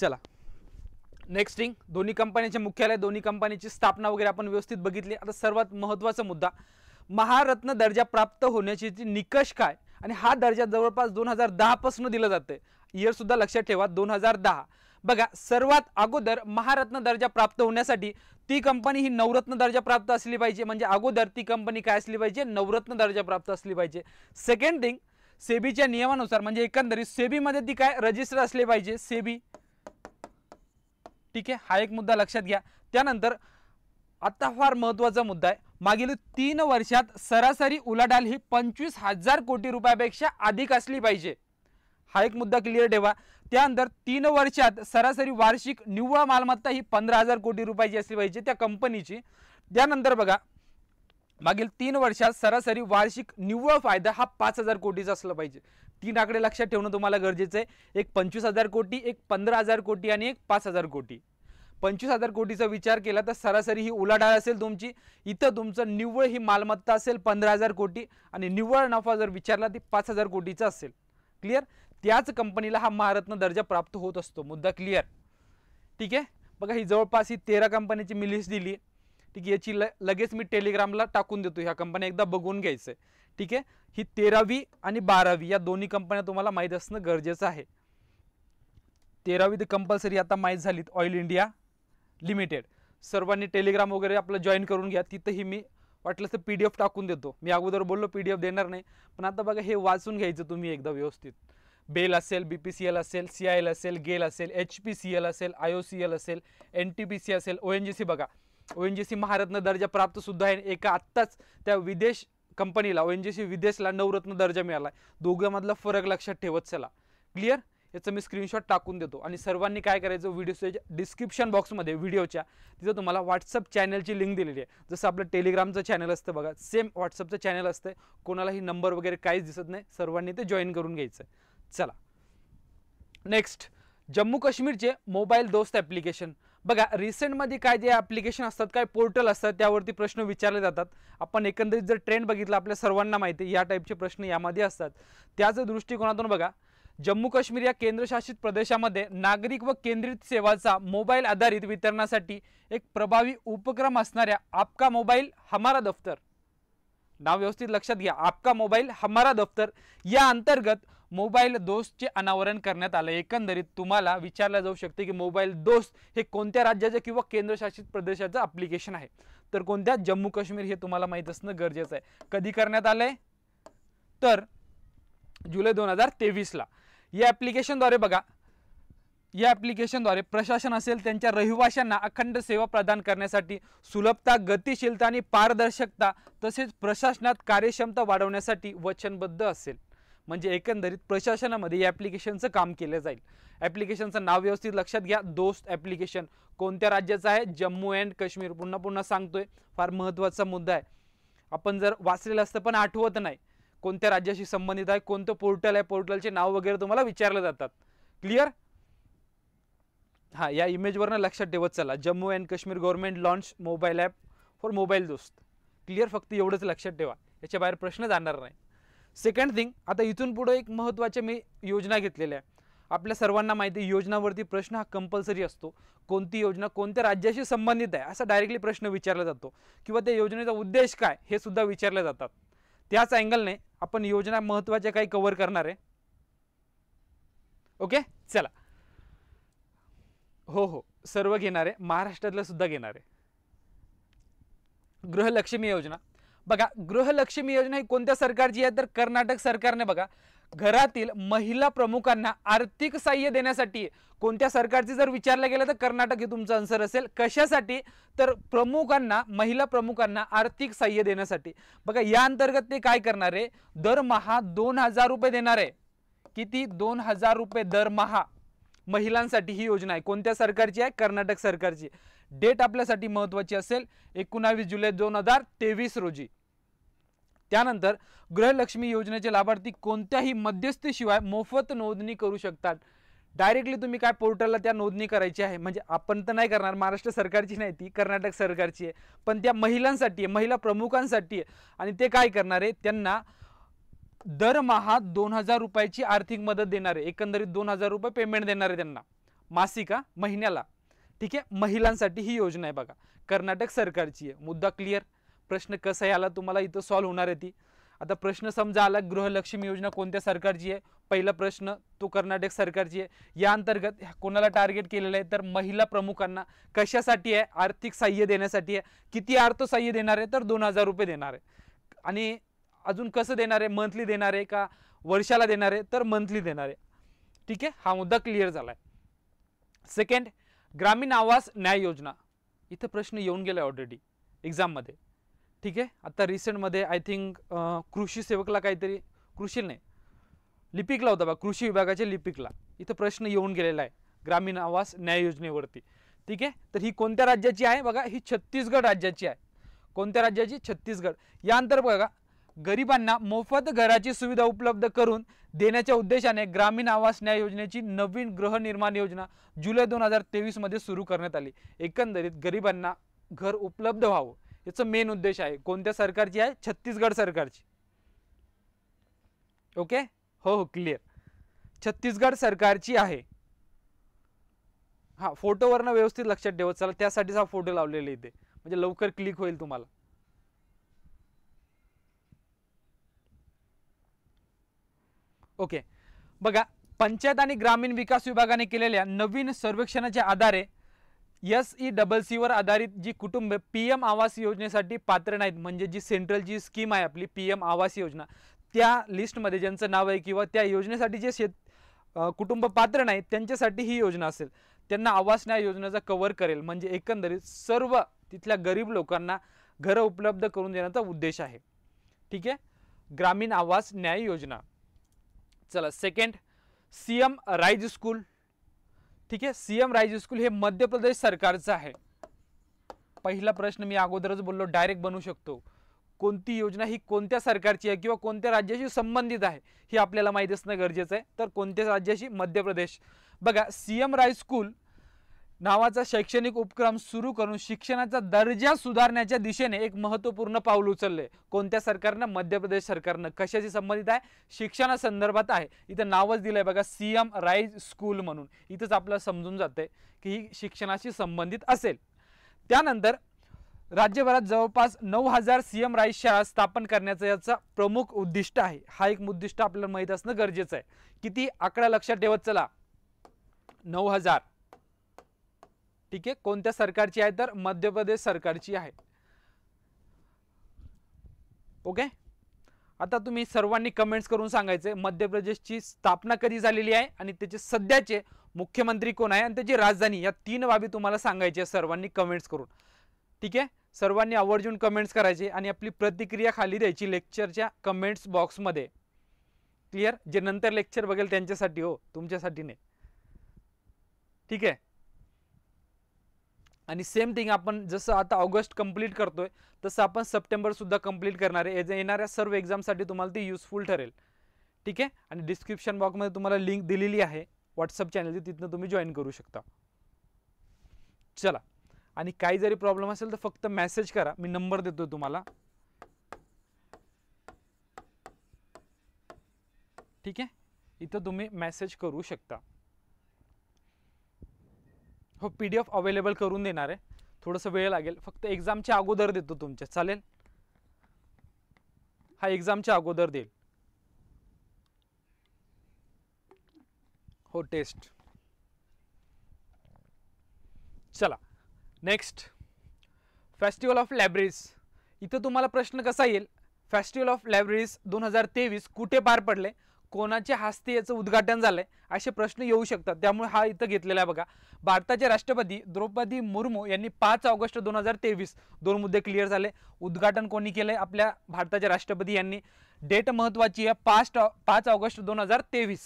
चला नेक्स्ट थिंग दोन्ही कंपन्यांचे मुख्यालय दोन्ही कंपन्यांची स्थापना वगैरे आपण व्यवस्थित बघितली आता सर्वात महत्वाचा मुद्दा महारत्न दर्जा प्राप्त होण्याची निकष काय आणि हा दर्जा जवळपास दोन हजार दहापासून दिला जाते इयर सुद्धा लक्षात ठेवा दोन हजार दहा बघा सर्वात अगोदर महारत्न दर्जा प्राप्त होण्यासाठी ती कंपनी ही नवरत्न दर्जा प्राप्त असली पाहिजे म्हणजे अगोदर ती कंपनी काय असली पाहिजे नवरत्न दर्जा प्राप्त असली पाहिजे सेकंड थिंग सेबीच्या नियमानुसार म्हणजे एकंदरीत सेबीमध्ये ती काय रजिस्टर असली पाहिजे सेबी ठीक आहे हा एक मुद्दा लक्षात घ्या त्यानंतर आत्ता फार महत्त्वाचा मुद्दा आहे मागील तीन वर्षात सरासरी उलाढाल ही पंचवीस हजार कोटी रुपयापेक्षा अधिक असली पाहिजे हा एक मुद्दा क्लिअर ठेवा त्यानंतर तीन वर्षात सरासरी वार्षिक निव्वळ मालमत्ता ही पंधरा हजार कोटी रुपयाची असली पाहिजे त्या कंपनीची त्यानंतर बघा मागील तीन वर्षात सरासरी वार्षिक निव्वळ फायदा हा पाच हजार कोटीचा असला पाहिजे तीन आकडे लक्षात ठेवणं तुम्हाला गरजेचं आहे एक पंचवीस हजार कोटी एक पंधरा हजार कोटी आणि एक पाच हजार कोटी पंचवीस हजार कोटीचा विचार केला तर सरासरी ही उलाढाळ असेल तुमची इथं तुमचं निव्वळ ही मालमत्ता असेल पंधरा हजार कोटी आणि निव्वळ नफा जर विचारला ती पाच हजार कोटीचा असेल क्लिअर त्याच कंपनीला हा महारत्न दर्जा प्राप्त होत असतो मुद्दा क्लिअर ठीक आहे बघा ही जवळपास ही तेरा कंपनीची मी लिस्ट दिली ठीक आहे याची लगेच मी टेलिग्रामला टाकून देतो ह्या कंपन्या एकदा बघून घ्यायचं ठीक आहे ही तेरावी आणि बारावी या दोन्ही कंपन्या तुम्हाला माहीत असणं गरजेचं आहे तेरावी तर कंपल्सरी आता माहीत झालीत ऑइल इंडिया लिमिटेड सर्वांनी टेलिग्राम वगैरे आपलं जॉईन करून घ्या तिथंही मी वाटलं तर पी टाकून देतो मी अगोदर बोललो पी देणार नाही पण आता बघा हे वाचून घ्यायचं तुम्ही एकदा व्यवस्थित बेल असेल बी पी सी एल असेल सी आय एल असेल गेल असेल एच पी सी एल असेल आय ओ सी एल असेल एन टी पी सी असेल ओ एन जी सी बघा ओ एन जी सी महारत्न दर्जा प्राप्तसुद्धा आहे एका आत्ताच त्या विदेश कंपनीला ओ एन जी सी विदेशला नवरत्न दर्जा मिळाला आहे दोघांमधला फरक लक्षात ठेवत चला क्लिअर याचं मी स्क्रीनशॉट टाकून देतो आणि सर्वांनी काय करायचं व्हिडिओच्या डिस्क्रिप्शन बॉक्समध्ये व्हिडिओच्या तिथं तुम्हाला व्हॉट्सअप चॅनलची लिंक दिलेली आहे जसं आपलं टेलिग्रामचं चॅनल असतं बघा सेम व्हॉट्सअपचं चॅनल असतं कोणालाही नंबर वगैरे काहीच दिसत नाही सर्वांनी ते जॉईन करून घ्यायचं चला नेक्स्ट जम्मू काश्मीरचे मोबाईल दोस्त ॲप्लिकेशन बघा रिसेंटमध्ये काय जे ॲप्लिकेशन असतात काय पोर्टल असतात त्यावरती प्रश्न विचारले जातात आपण एकंदरीत जर ट्रेंड बघितला आपल्या सर्वांना माहिती या टाईपचे प्रश्न यामध्ये असतात त्याच दृष्टिकोनातून बघा जम्मू काश्मीर या केंद्रशासित प्रदेशामध्ये नागरिक व केंद्रित सेवाचा मोबाईल आधारित वितरणासाठी एक प्रभावी उपक्रम असणाऱ्या आपका मोबाईल हमारा दफ्तर नाव व्यवस्थित लक्षात घ्या आपका मोबाईल हमारा दफ्तर या अंतर्गत मोबाईल दोस्तचे अनावरण करण्यात आलं एकंदरीत तुम्हाला विचारलं जाऊ शकते की मोबाईल दोस्त हे कोणत्या राज्याचं किंवा केंद्रशासित प्रदेशाचं अप्लिकेशन आहे तर कोणत्या जम्मू काश्मीर हे तुम्हाला माहीत असणं गरजेचं आहे कधी करण्यात आलं तर जुलै दोन हजार तेवीसला या ॲप्लिकेशनद्वारे बघा या ॲप्लिकेशनद्वारे प्रशासन असेल त्यांच्या रहिवाशांना अखंड सेवा प्रदान करण्यासाठी सुलभता गतिशीलता आणि पारदर्शकता तसेच प्रशासनात कार्यक्षमता वाढवण्यासाठी वचनबद्ध असेल म्हणजे एकंदरीत प्रशासनामध्ये या ॲप्लिकेशनचं काम केलं जाईल ॲप्लिकेशनचं नाव व्यवस्थित लक्षात घ्या दोस्त ॲप्लिकेशन कोणत्या राज्याचं आहे जम्मू अँड काश्मीर पुन्हा पुन्हा सांगतोय फार महत्त्वाचा मुद्दा आहे आपण जर वाचलेलं असतं पण आठवत नाही कोणत्या राज्याशी संबंधित आहे कोणतं पोर्टल आहे पोर्टलचे नाव वगैरे तुम्हाला विचारलं जातात क्लिअर हां या इमेजवरनं लक्षात ठेवत चला Jammu and Kashmir government launch mobile app for mobile Dost clear फक्त एवढंच लक्षात ठेवा याच्या बाहेर प्रश्न जाणार नाही सेकंड थिंग आता इथून पुढं एक महत्वाचे मी योजना घेतलेल्या आहे आपल्या सर्वांना माहिती आहे योजनावरती प्रश्न हा कंपल्सरी असतो कोणती योजना कोणत्या राज्याशी संबंधित आहे असा डायरेक्टली प्रश्न विचारला जातो किंवा त्या योजनेचा उद्देश काय हे सुद्धा विचारले जातात त्याच अँगलने आपण योजना महत्त्वाच्या काही कव्हर करणार आहे ओके चला हो हो सर्व घेणार आहे महाराष्ट्रातलं सुद्धा घेणार आहे गृहलक्ष्मी योजना बघा गृहलक्ष्मी योजना ही कोणत्या सरकारची आहे तर कर्नाटक सरकारने बघा घरातील महिला प्रमुखांना आर्थिक सहाय्य देण्यासाठी कोणत्या सरकारची जर विचारलं गेलं तर कर्नाटक हे तुमचं आन्सर असेल कशासाठी तर प्रमुखांना महिला प्रमुखांना आर्थिक सहाय्य देण्यासाठी बघा या अंतर्गत ते काय करणार आहे दरमहा दोन हजार रुपये देणार आहे किती दोन हजार रुपये दरमहा महिलांसाठी ही योजना आहे कोणत्या सरकारची आहे कर्नाटक सरकारची डेट आपल्यासाठी महत्त्वाची असेल एकोणावीस जुलै दोन हजार तेवीस रोजी त्यानंतर गृहलक्ष्मी योजनेचे लाभार्थी कोणत्याही मध्यस्थीशिवाय मोफत नोंदणी करू शकतात डायरेक्टली तुम्ही काय पोर्टलला त्या नोंदणी करायची आहे म्हणजे आपण तर नाही करणार महाराष्ट्र सरकारची नाही ती कर्नाटक सरकारची आहे पण त्या महिलांसाठी आहे महिला प्रमुखांसाठी आहे आणि ते काय करणार आहे त्यांना दरमहा दोन हजार रुपयाची आर्थिक मदत देणार आहे एकंदरीत दोन हजार रुपये पेमेंट देणार आहे त्यांना मासिका महिन्याला ठीक आहे महिलांसाठी ही योजना आहे बघा कर्नाटक सरकारची आहे मुद्दा क्लिअर प्रश्न कसा आला तुम्हाला इथं सॉल्व्ह होणार आहे ती आता प्रश्न समजा आला गृहलक्ष्मी योजना कोणत्या सरकारची आहे पहिला प्रश्न तो कर्नाटक सरकारची आहे या अंतर्गत कोणाला टार्गेट केलेलं आहे तर महिला प्रमुखांना कशासाठी आहे आर्थिक सहाय्य देण्यासाठी आहे किती अर्थ सहाय्य देणार आहे तर दोन हजार रुपये देणार आहे आणि अजून कसं देणार आहे मंथली देणार आहे का वर्षाला देणार आहे तर मंथली देणार आहे ठीक आहे हा मुद्दा क्लिअर झाला आहे सेकंड ग्रामीण आवास न्याय योजना इथं प्रश्न येऊन गेला ऑलरेडी एक्झाममध्ये ठीक आहे आता रिसेंटमध्ये आय थिंक कृषी सेवकला काहीतरी कृषी नाही लिपिकला होता बा कृषी विभागाच्या लिपिकला इथं प्रश्न येऊन गेलेला आहे ग्रामीण आवास न्याय योजनेवरती ठीक आहे तर ही कोणत्या राज्याची आहे बघा ही छत्तीसगड राज्याची आहे कोणत्या राज्याची छत्तीसगड यानंतर बघा गरिबांना मोफत घराची सुविधा उपलब्ध करून देण्याच्या उद्देशाने ग्रामीण आवास न्याय योजनेची नवीन गृहनिर्माण योजना जुलै दोन हजार तेवीसमध्ये सुरू करण्यात आली एकंदरीत गरिबांना घर उपलब्ध व्हावं याचं मेन उद्देश आहे कोणत्या सरकारची आहे छत्तीसगड सरकारची ओके हो हो क्लिअर छत्तीसगड सरकारची आहे हा फोटोवरनं व्यवस्थित लक्षात ठेवत चला त्यासाठीच हा फोटो लावलेला इथे म्हणजे लवकर क्लिक होईल तुम्हाला ओके बघा पंचायत आणि ग्रामीण विकास विभागाने केलेल्या नवीन सर्वेक्षणाच्या आधारे एस ई डबल सीवर आधारित जी कुटुंब पी एम आवास योजनेसाठी पात्र नाहीत म्हणजे जी सेंट्रल जी स्कीम आहे आपली पी एम आवास योजना त्या लिस्टमध्ये ज्यांचं नाव आहे किंवा त्या योजनेसाठी जे शेत कुटुंब पात्र नाहीत त्यांच्यासाठी ही योजना असेल त्यांना आवास न्याय योजनेचा कव्हर करेल म्हणजे एकंदरीत सर्व तिथल्या गरीब लोकांना घरं उपलब्ध करून देण्याचा उद्देश आहे ठीक आहे ग्रामीण आवास न्याय योजना चला second CM M rise school ठीक आहे सीएम एम राईज स्कूल हे मध्य प्रदेश सरकारचं आहे पहिला प्रश्न मी अगोदरच बोललो डायरेक्ट बनू शकतो कोणती योजना ही कोणत्या सरकारची आहे किंवा कोणत्या राज्याशी संबंधित आहे हे आपल्याला माहीत असणं गरजेचं आहे तर कोणत्या राज्याशी मध्य प्रदेश बघा सीएम एम स्कूल नावाचा शैक्षणिक उपक्रम सुरू करून शिक्षणाचा दर्जा सुधारण्याच्या दिशेने एक महत्त्वपूर्ण पाऊल उचलले कोणत्या सरकारनं मध्य प्रदेश सरकारनं कशाशी संबंधित आहे शिक्षणासंदर्भात आहे इथं नावच दिलं आहे बघा सी एम राईज स्कूल म्हणून इथंच आपल्याला समजून जाते की ही शिक्षणाशी संबंधित असेल त्यानंतर राज्यभरात जवळपास नऊ हजार सी एम राईज शाळा स्थापन करण्याचं याचा प्रमुख उद्दिष्ट आहे हा एक उद्दिष्ट आपल्याला माहीत असणं गरजेचं आहे किती आकडा लक्षात ठेवत चला नऊ हजार ठीक आहे कोणत्या सरकारची आहे तर मध्य प्रदेश सरकारची आहे ओके आता तुम्ही सर्वांनी कमेंट्स करून सांगायचे मध्य प्रदेशची स्थापना कधी झालेली आहे आणि त्याचे सध्याचे मुख्यमंत्री कोण आहे आणि त्याची राजधानी या तीन बाबी तुम्हाला सांगायची सर्वांनी कमेंट्स करून ठीक आहे सर्वांनी आवर्जून कमेंट्स करायचे आणि आपली प्रतिक्रिया खाली द्यायची लेक्चरच्या कमेंट्स बॉक्समध्ये क्लिअर जे नंतर लेक्चर बघेल त्यांच्यासाठी हो तुमच्यासाठी नाही ठीक आहे आणि सेम थिंग आपण जसं आता ऑगस्ट कंप्लीट करतोय तसं आपण सप्टेंबरसुद्धा कंप्लीट करणार आहे येणाऱ्या सर्व एक्झामसाठी तुम्हाला ती युजफुल ठरेल ठीक आहे आणि डिस्क्रिप्शन बॉक्समध्ये तुम्हाला लिंक दिलेली आहे व्हॉट्सअप चॅनलची तिथनं तुम्ही जॉईन करू शकता चला आणि काही जरी प्रॉब्लेम असेल तर फक्त मेसेज करा मी नंबर देतो तुम्हाला ठीक आहे इथं तुम्ही मेसेज करू शकता हो पी अवेलेबल करून देणार आहे थोडंसं वेळ लागेल फक्त एक्झामच्या अगोदर देतो तुमच्या चालेल हा एक्झामच्या अगोदर देईल हो टेस्ट चला नेक्स्ट फेस्टिवल ऑफ लायब्ररीज इथं तुम्हाला प्रश्न कसा येईल फेस्टिवल ऑफ लायब्ररीज दोन हजार तेवीस कुठे पार पडले कोणाच्या हस्ते याचं उद्घाटन झालंय असे प्रश्न येऊ शकतात त्यामुळे हा इथं घेतलेला आहे बघा भारताचे राष्ट्रपती द्रौपदी मुर्मू यांनी पाच ऑगस्ट दोन हजार तेवीस दोन मुद्दे क्लिअर झाले उद्घाटन कोणी केलंय आपल्या भारताचे राष्ट्रपती यांनी डेट महत्वाची आहे पाच पाच ऑगस्ट दोन हजार तेवीस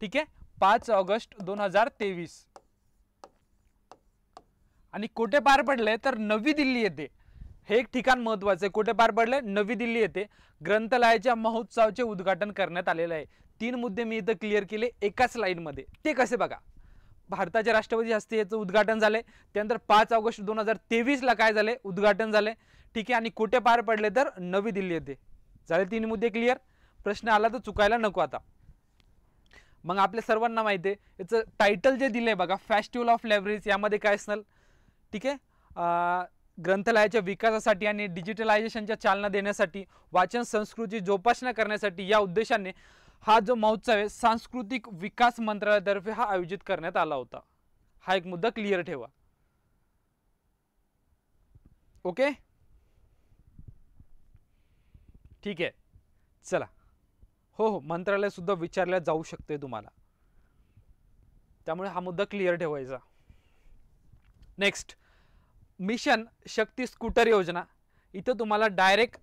ठीक आहे पाच ऑगस्ट दोन हजार तेवीस आणि कुठे पार पडले तर नवी दिल्ली येथे हे एक ठिकाण महत्वाचं आहे कुठे पार पडले नवी दिल्ली येथे ग्रंथालयाच्या महोत्सवाचे उद्घाटन करण्यात आलेले आहे तीन मुद्दे मी इथं क्लिअर केले एकाच मध्ये ते कसे बघा भारताच्या राष्ट्रपती हस्ते याचं उद्घाटन झाले त्यानंतर पाच ऑगस्ट दोन हजार तेवीसला काय झाले उद्घाटन झाले ठीक आहे आणि कुठे पार पडले तर नवी दिल्ली येथे झाले तीन मुद्दे क्लिअर प्रश्न आला तर चुकायला नको आता मग आपल्या सर्वांना माहिती आहे याचं टायटल जे दिलं आहे बघा फेस्टिवल ऑफ लायब्ररीज यामध्ये काय असणार ठीक आहे ग्रंथालयाच्या विकासासाठी आणि डिजिटलायझेशनच्या चालना देण्यासाठी वाचन संस्कृती जोपासना करण्यासाठी या उद्देशाने हा जो महोत्सव आहे सांस्कृतिक विकास मंत्रालयातर्फे हा आयोजित करण्यात आला होता हा एक मुद्दा क्लिअर ठेवा ओके ठीक आहे चला हो हो मंत्रालय सुद्धा विचारल्या जाऊ शकते तुम्हाला त्यामुळे हा मुद्दा क्लिअर ठेवायचा नेक्स्ट मिशन शक्ती स्कूटर योजना इथं तुम्हाला डायरेक्ट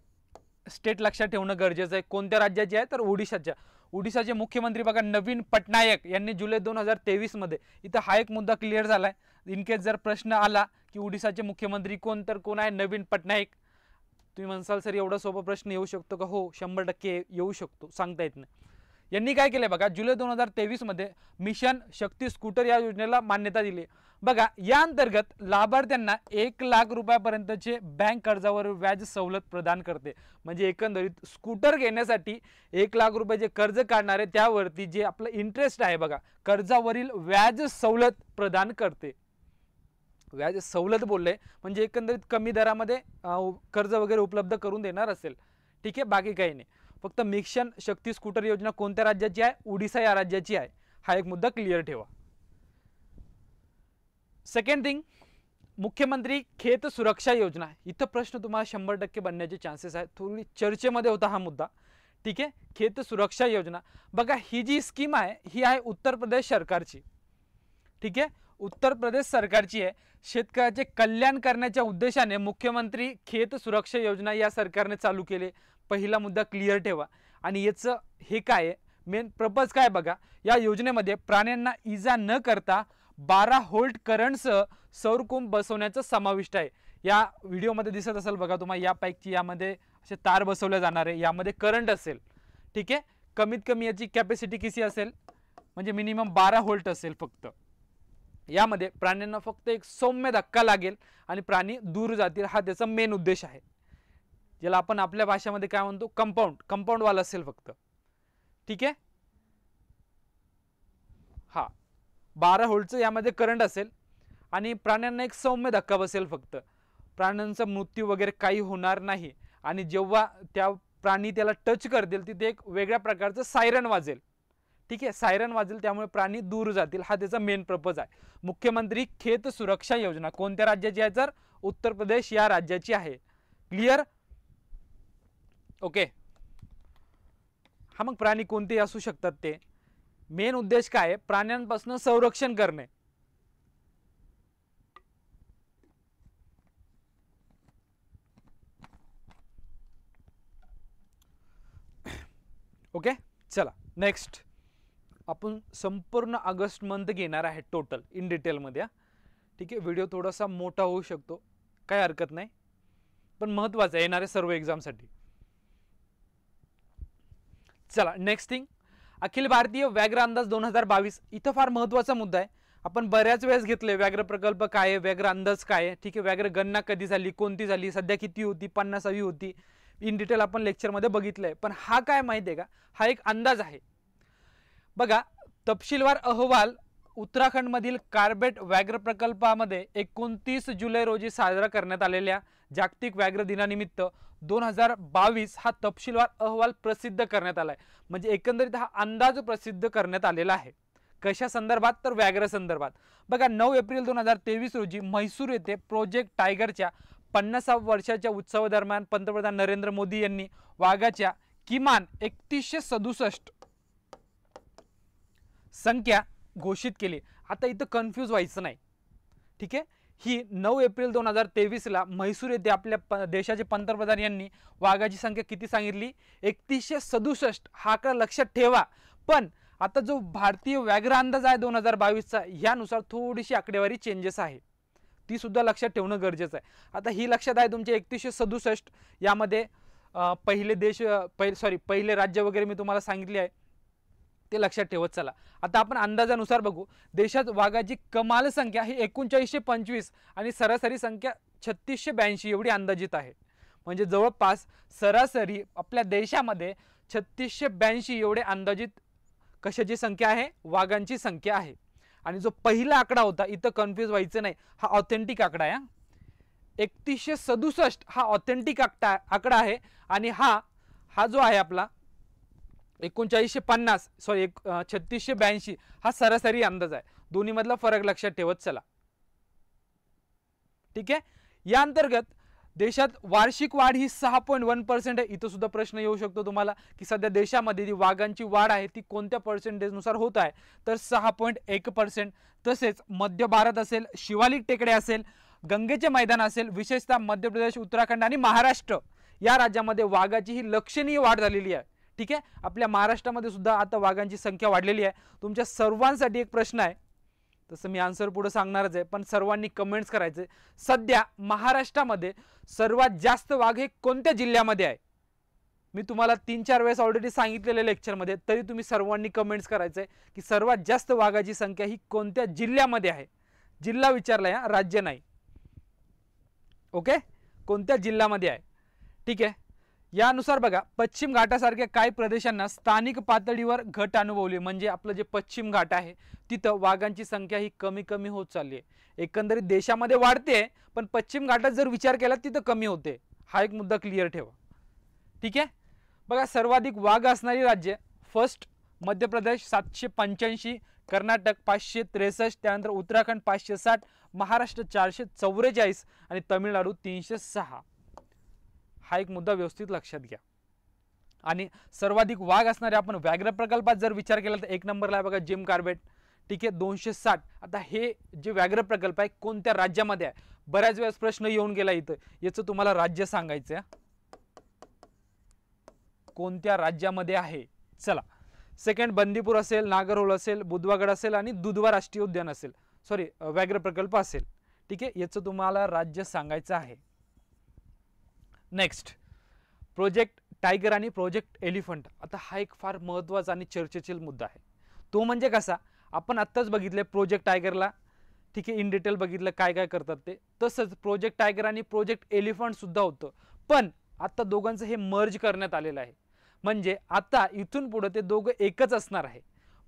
स्टेट लक्षात ठेवणं गरजेचं आहे कोणत्या राज्याची आहे तर ओडिशाच्या ओडिशाचे मुख्यमंत्री बघा नवीन पटनायक यांनी जुलै दोन हजार तेवीसमध्ये इथं हा एक मुद्दा क्लिअर झाला आहे इनकेस जर प्रश्न आला की ओडिशाचे मुख्यमंत्री कोण तर कोण आहे नवीन पटनायक तुम्ही म्हणसाल सर एवढा सोपा प्रश्न येऊ शकतो का हो शंभर टक्के येऊ शकतो सांगता येत नाही यांनी काय केलं बघा जुलै दोन हजार तेवीसमध्ये मिशन शक्ती स्कूटर या योजनेला मान्यता दिली बघा या अंतर्गत लाभार्थ्यांना एक लाख रुपयापर्यंतचे बँक कर्जावर व्याज सवलत प्रदान करते म्हणजे एकंदरीत स्कूटर घेण्यासाठी एक लाख रुपये जे कर्ज काढणार आहे त्यावरती जे आपलं इंटरेस्ट आहे बघा कर्जावरील व्याज सवलत प्रदान करते व्याज सवलत बोलले म्हणजे एकंदरीत कमी दरामध्ये कर्ज वगैरे उपलब्ध करून देणार असेल ठीक आहे बाकी काही नाही फक्त मिशन शक्ती स्कूटर योजना कोणत्या राज्याची आहे ओडिसा या राज्याची आहे हा एक मुद्दा क्लिअर ठेवा सेकंड थिंग मुख्यमंत्री खेत सुरक्षा योजना इथं प्रश्न तुम्हाला शंभर टक्के बनण्याचे चान्सेस आहेत थोडी चर्चेमध्ये होता हा मुद्दा ठीक आहे खेत सुरक्षा योजना बघा ही जी स्कीम आहे ही आहे उत्तर प्रदेश सरकारची ठीक आहे उत्तर प्रदेश सरकारची आहे शेतकऱ्याचे कल्याण करण्याच्या उद्देशाने मुख्यमंत्री खेत सुरक्षा योजना या सरकारने चालू केले पहिला मुद्दा क्लिअर ठेवा आणि याचं हे काय आहे मेन प्रपज काय बघा या योजनेमध्ये प्राण्यांना इजा न करता बारा होल्ट करंटचं सौरकुंभ बसवण्याचं समाविष्ट आहे या व्हिडिओमध्ये दिसत असेल बघा तुम्हाला या पाईकची यामध्ये असे तार बसवल्या जाणार आहे यामध्ये करंट असेल ठीक आहे कमीत कमी याची कॅपॅसिटी किती असेल म्हणजे मिनिमम बारा होल्ट असेल फक्त यामध्ये प्राण्यांना फक्त एक सौम्य धक्का लागेल आणि प्राणी दूर जातील हा त्याचा मेन उद्देश आहे ज्याला आपण आपल्या भाषेमध्ये काय म्हणतो कंपाऊंड कंपाऊंडवाला असेल फक्त ठीक आहे हा बारा होल्डचं यामध्ये करंट असेल आणि प्राण्यांना एक सौम्य धक्का बसेल फक्त प्राण्यांचा मृत्यू वगैरे काही होणार नाही आणि जेव्हा त्या प्राणी त्याला टच करतील तिथे एक वेगळ्या प्रकारचं सायरन वाजेल ठीक आहे सायरन वाजेल त्यामुळे प्राणी दूर जातील हा त्याचा मेन पर्पज आहे मुख्यमंत्री खेत सुरक्षा योजना कोणत्या राज्याची आहे तर उत्तर प्रदेश या राज्याची आहे क्लिअर ओके हा मग प्राणी कोणते असू शकतात ते मेन उद्देश काय आहे प्राण्यांपासून संरक्षण करणे ओके चला नेक्स्ट आपण संपूर्ण ऑगस्ट मंथ घेणार आहे टोटल इन डिटेलमध्ये ठीक आहे व्हिडिओ थोडासा मोठा होऊ शकतो काही हरकत नाही पण महत्त्वाचं आहे येणाऱ्या सर्व एक्झामसाठी चला नेक्स्ट थिंग अखिल भारतीय व्याघ्र अंदाज दोन हजार बावीस इथं फार महत्त्वाचा मुद्दा आहे आपण बऱ्याच वेळेस घेतले व्याघ्र प्रकल्प काय आहे व्याघ्र अंदाज काय आहे ठीक आहे व्याघ्र गणना कधी झाली कोणती झाली सध्या किती होती पन्नासावी होती इन डिटेल आपण लेक्चरमध्ये बघितलं आहे पण हा काय माहिती आहे का हा एक अंदाज आहे बघा तपशीलवार अहवाल उत्तराखंडमधील कार्बेट व्याघ्र प्रकल्पामध्ये एकोणतीस जुलै रोजी साजरा करण्यात आलेल्या जागतिक व्याघ्र दिनानिमित्त दोन हजार बावीस हा तपशीलवार अहवाल प्रसिद्ध करण्यात आलाय म्हणजे एकंदरीत हा अंदाज प्रसिद्ध करण्यात आलेला आहे कशा संदर्भात तर व्याघ्र संदर्भात बघा नऊ एप्रिल दोन हजार तेवीस रोजी म्हैसूर येथे प्रोजेक्ट टायगरच्या पन्नासाव्या वर्षाच्या उत्सवादरम्यान पंतप्रधान नरेंद्र मोदी यांनी वाघाच्या किमान एकतीसशे सदुसष्ट संख्या घोषित केली आता इथं कन्फ्यूज व्हायचं नाही ठीक आहे ही नऊ एप्रिल दोन हजार तेवीसला म्हैसूर येथे आपल्या प देशाचे पंतप्रधान यांनी वाघाची संख्या किती सांगितली एकतीसशे सदुसष्ट हा आकडा लक्षात ठेवा पण आता जो भारतीय व्याघ्र अंदाज आहे दोन हजार बावीसचा यानुसार थोडीशी आकडेवारी चेंजेस आहे ती सुद्धा लक्षात ठेवणं गरजेचं आहे आता ही लक्षात आहे तुमचे एकतीसशे सदुसष्ट यामध्ये पहिले देश पहि सॉरी पहिले राज्य वगैरे मी तुम्हाला सांगितले आहे ते लक्षात ठेवत चला आता आपण अंदाजानुसार बघू देशात वाघाची कमाल संख्या ही एकोणचाळीसशे पंचवीस आणि सरासरी संख्या छत्तीसशे ब्याऐंशी एवढी अंदाजित आहे म्हणजे जवळपास सरासरी आपल्या देशामध्ये छत्तीसशे ब्याऐंशी एवढे अंदाजित कशाची संख्या आहे वाघांची संख्या आहे आणि जो पहिला आकडा होता इथं कन्फ्यूज व्हायचं नाही हा ऑथेंटिक आकडा आहे एकतीसशे सदुसष्ट हा ऑथेंटिक आकडा आकडा आहे आणि हा हा जो आहे आपला एकोणचाळीसशे पन्नास सॉरी एक छत्तीसशे ब्याऐंशी हा सरासरी अंदाज आहे दोन्हीमधला फरक लक्षात ठेवत चला ठीक आहे या अंतर्गत देशात वार्षिक वाढ ही सहा पॉईंट वन पर्सेंट आहे इथं सुद्धा प्रश्न येऊ शकतो तुम्हाला की सध्या देशामध्ये जी वाघांची वाढ आहे ती कोणत्या पर्सेंटेजनुसार होत आहे तर सहा पॉईंट एक पर्सेंट तसेच मध्य भारत असेल शिवालिक टेकडे असेल गंगेचे मैदान असेल विशेषतः मध्य प्रदेश उत्तराखंड आणि महाराष्ट्र या राज्यामध्ये वाघाची ही लक्षणीय वाढ झालेली आहे ठीक आहे आपल्या महाराष्ट्रामध्ये सुद्धा आता वाघांची संख्या वाढलेली आहे तुमच्या सर्वांसाठी एक प्रश्न आहे तसं मी आन्सर पुढं सांगणारच आहे पण सर्वांनी कमेंट्स करायचे सध्या महाराष्ट्रामध्ये सर्वात जास्त वाघ हे कोणत्या जिल्ह्यामध्ये आहे मी तुम्हाला तीन चार वेळेस ऑलरेडी सांगितलेले लेक्चरमध्ये तरी तुम्ही सर्वांनी कमेंट्स करायचं आहे की सर्वात जास्त वाघाची संख्या ही कोणत्या जिल्ह्यामध्ये आहे जिल्हा विचारला आहे राज्य नाही ओके कोणत्या जिल्ह्यामध्ये आहे ठीक आहे यानुसार बघा पश्चिम घाटासारख्या काही प्रदेशांना स्थानिक पातळीवर घट अनुभवली म्हणजे आपलं जे पश्चिम घाट आहे तिथं वाघांची संख्या ही कमी कमी होत चालली आहे एकंदरीत देशामध्ये वाढते पण पश्चिम घाटात जर विचार केला तिथं कमी होते हा एक मुद्दा क्लिअर ठेवा ठीक आहे बघा सर्वाधिक वाघ असणारी राज्य फर्स्ट मध्य प्रदेश सातशे पंच्याऐंशी कर्नाटक पाचशे त्रेसष्ट त्यानंतर उत्तराखंड पाचशे साठ महाराष्ट्र चारशे चौवेचाळीस आणि तमिळनाडू तीनशे सहा हा एक मुद्दा व्यवस्थित लक्षात घ्या आणि सर्वाधिक वाघ असणारे आपण व्याघ्र प्रकल्पात जर विचार केला तर एक नंबरला बघा जिम कार्बेट ठीक आहे दोनशे साठ आता हे जे व्याघ्र प्रकल्प आहे कोणत्या राज्यामध्ये आहे बऱ्याच वेळेस प्रश्न येऊन गेला इथं याचं तुम्हाला राज्य सांगायचं आहे कोणत्या राज्यामध्ये आहे चला सेकंड बंदीपूर असेल नागरहोल असेल बुधवागड असेल आणि दुधवा राष्ट्रीय उद्यान असेल सॉरी व्याघ्र प्रकल्प असेल ठीक आहे याचं तुम्हाला राज्य सांगायचं आहे नेक्स्ट प्रोजेक्ट टायगर आणि प्रोजेक्ट एलिफंट आता हा एक फार महत्त्वाचा आणि चर्चेशील मुद्दा आहे तो म्हणजे कसा आपण आत्ताच बघितले प्रोजेक्ट टायगरला ठीक आहे इन डिटेल बघितलं काय काय करतात ते तसंच प्रोजेक्ट टायगर आणि प्रोजेक्ट सुद्धा होतं पण आत्ता दोघांचं हे मर्ज करण्यात आलेलं आहे म्हणजे आता इथून पुढं ते दोघं एकच असणार आहे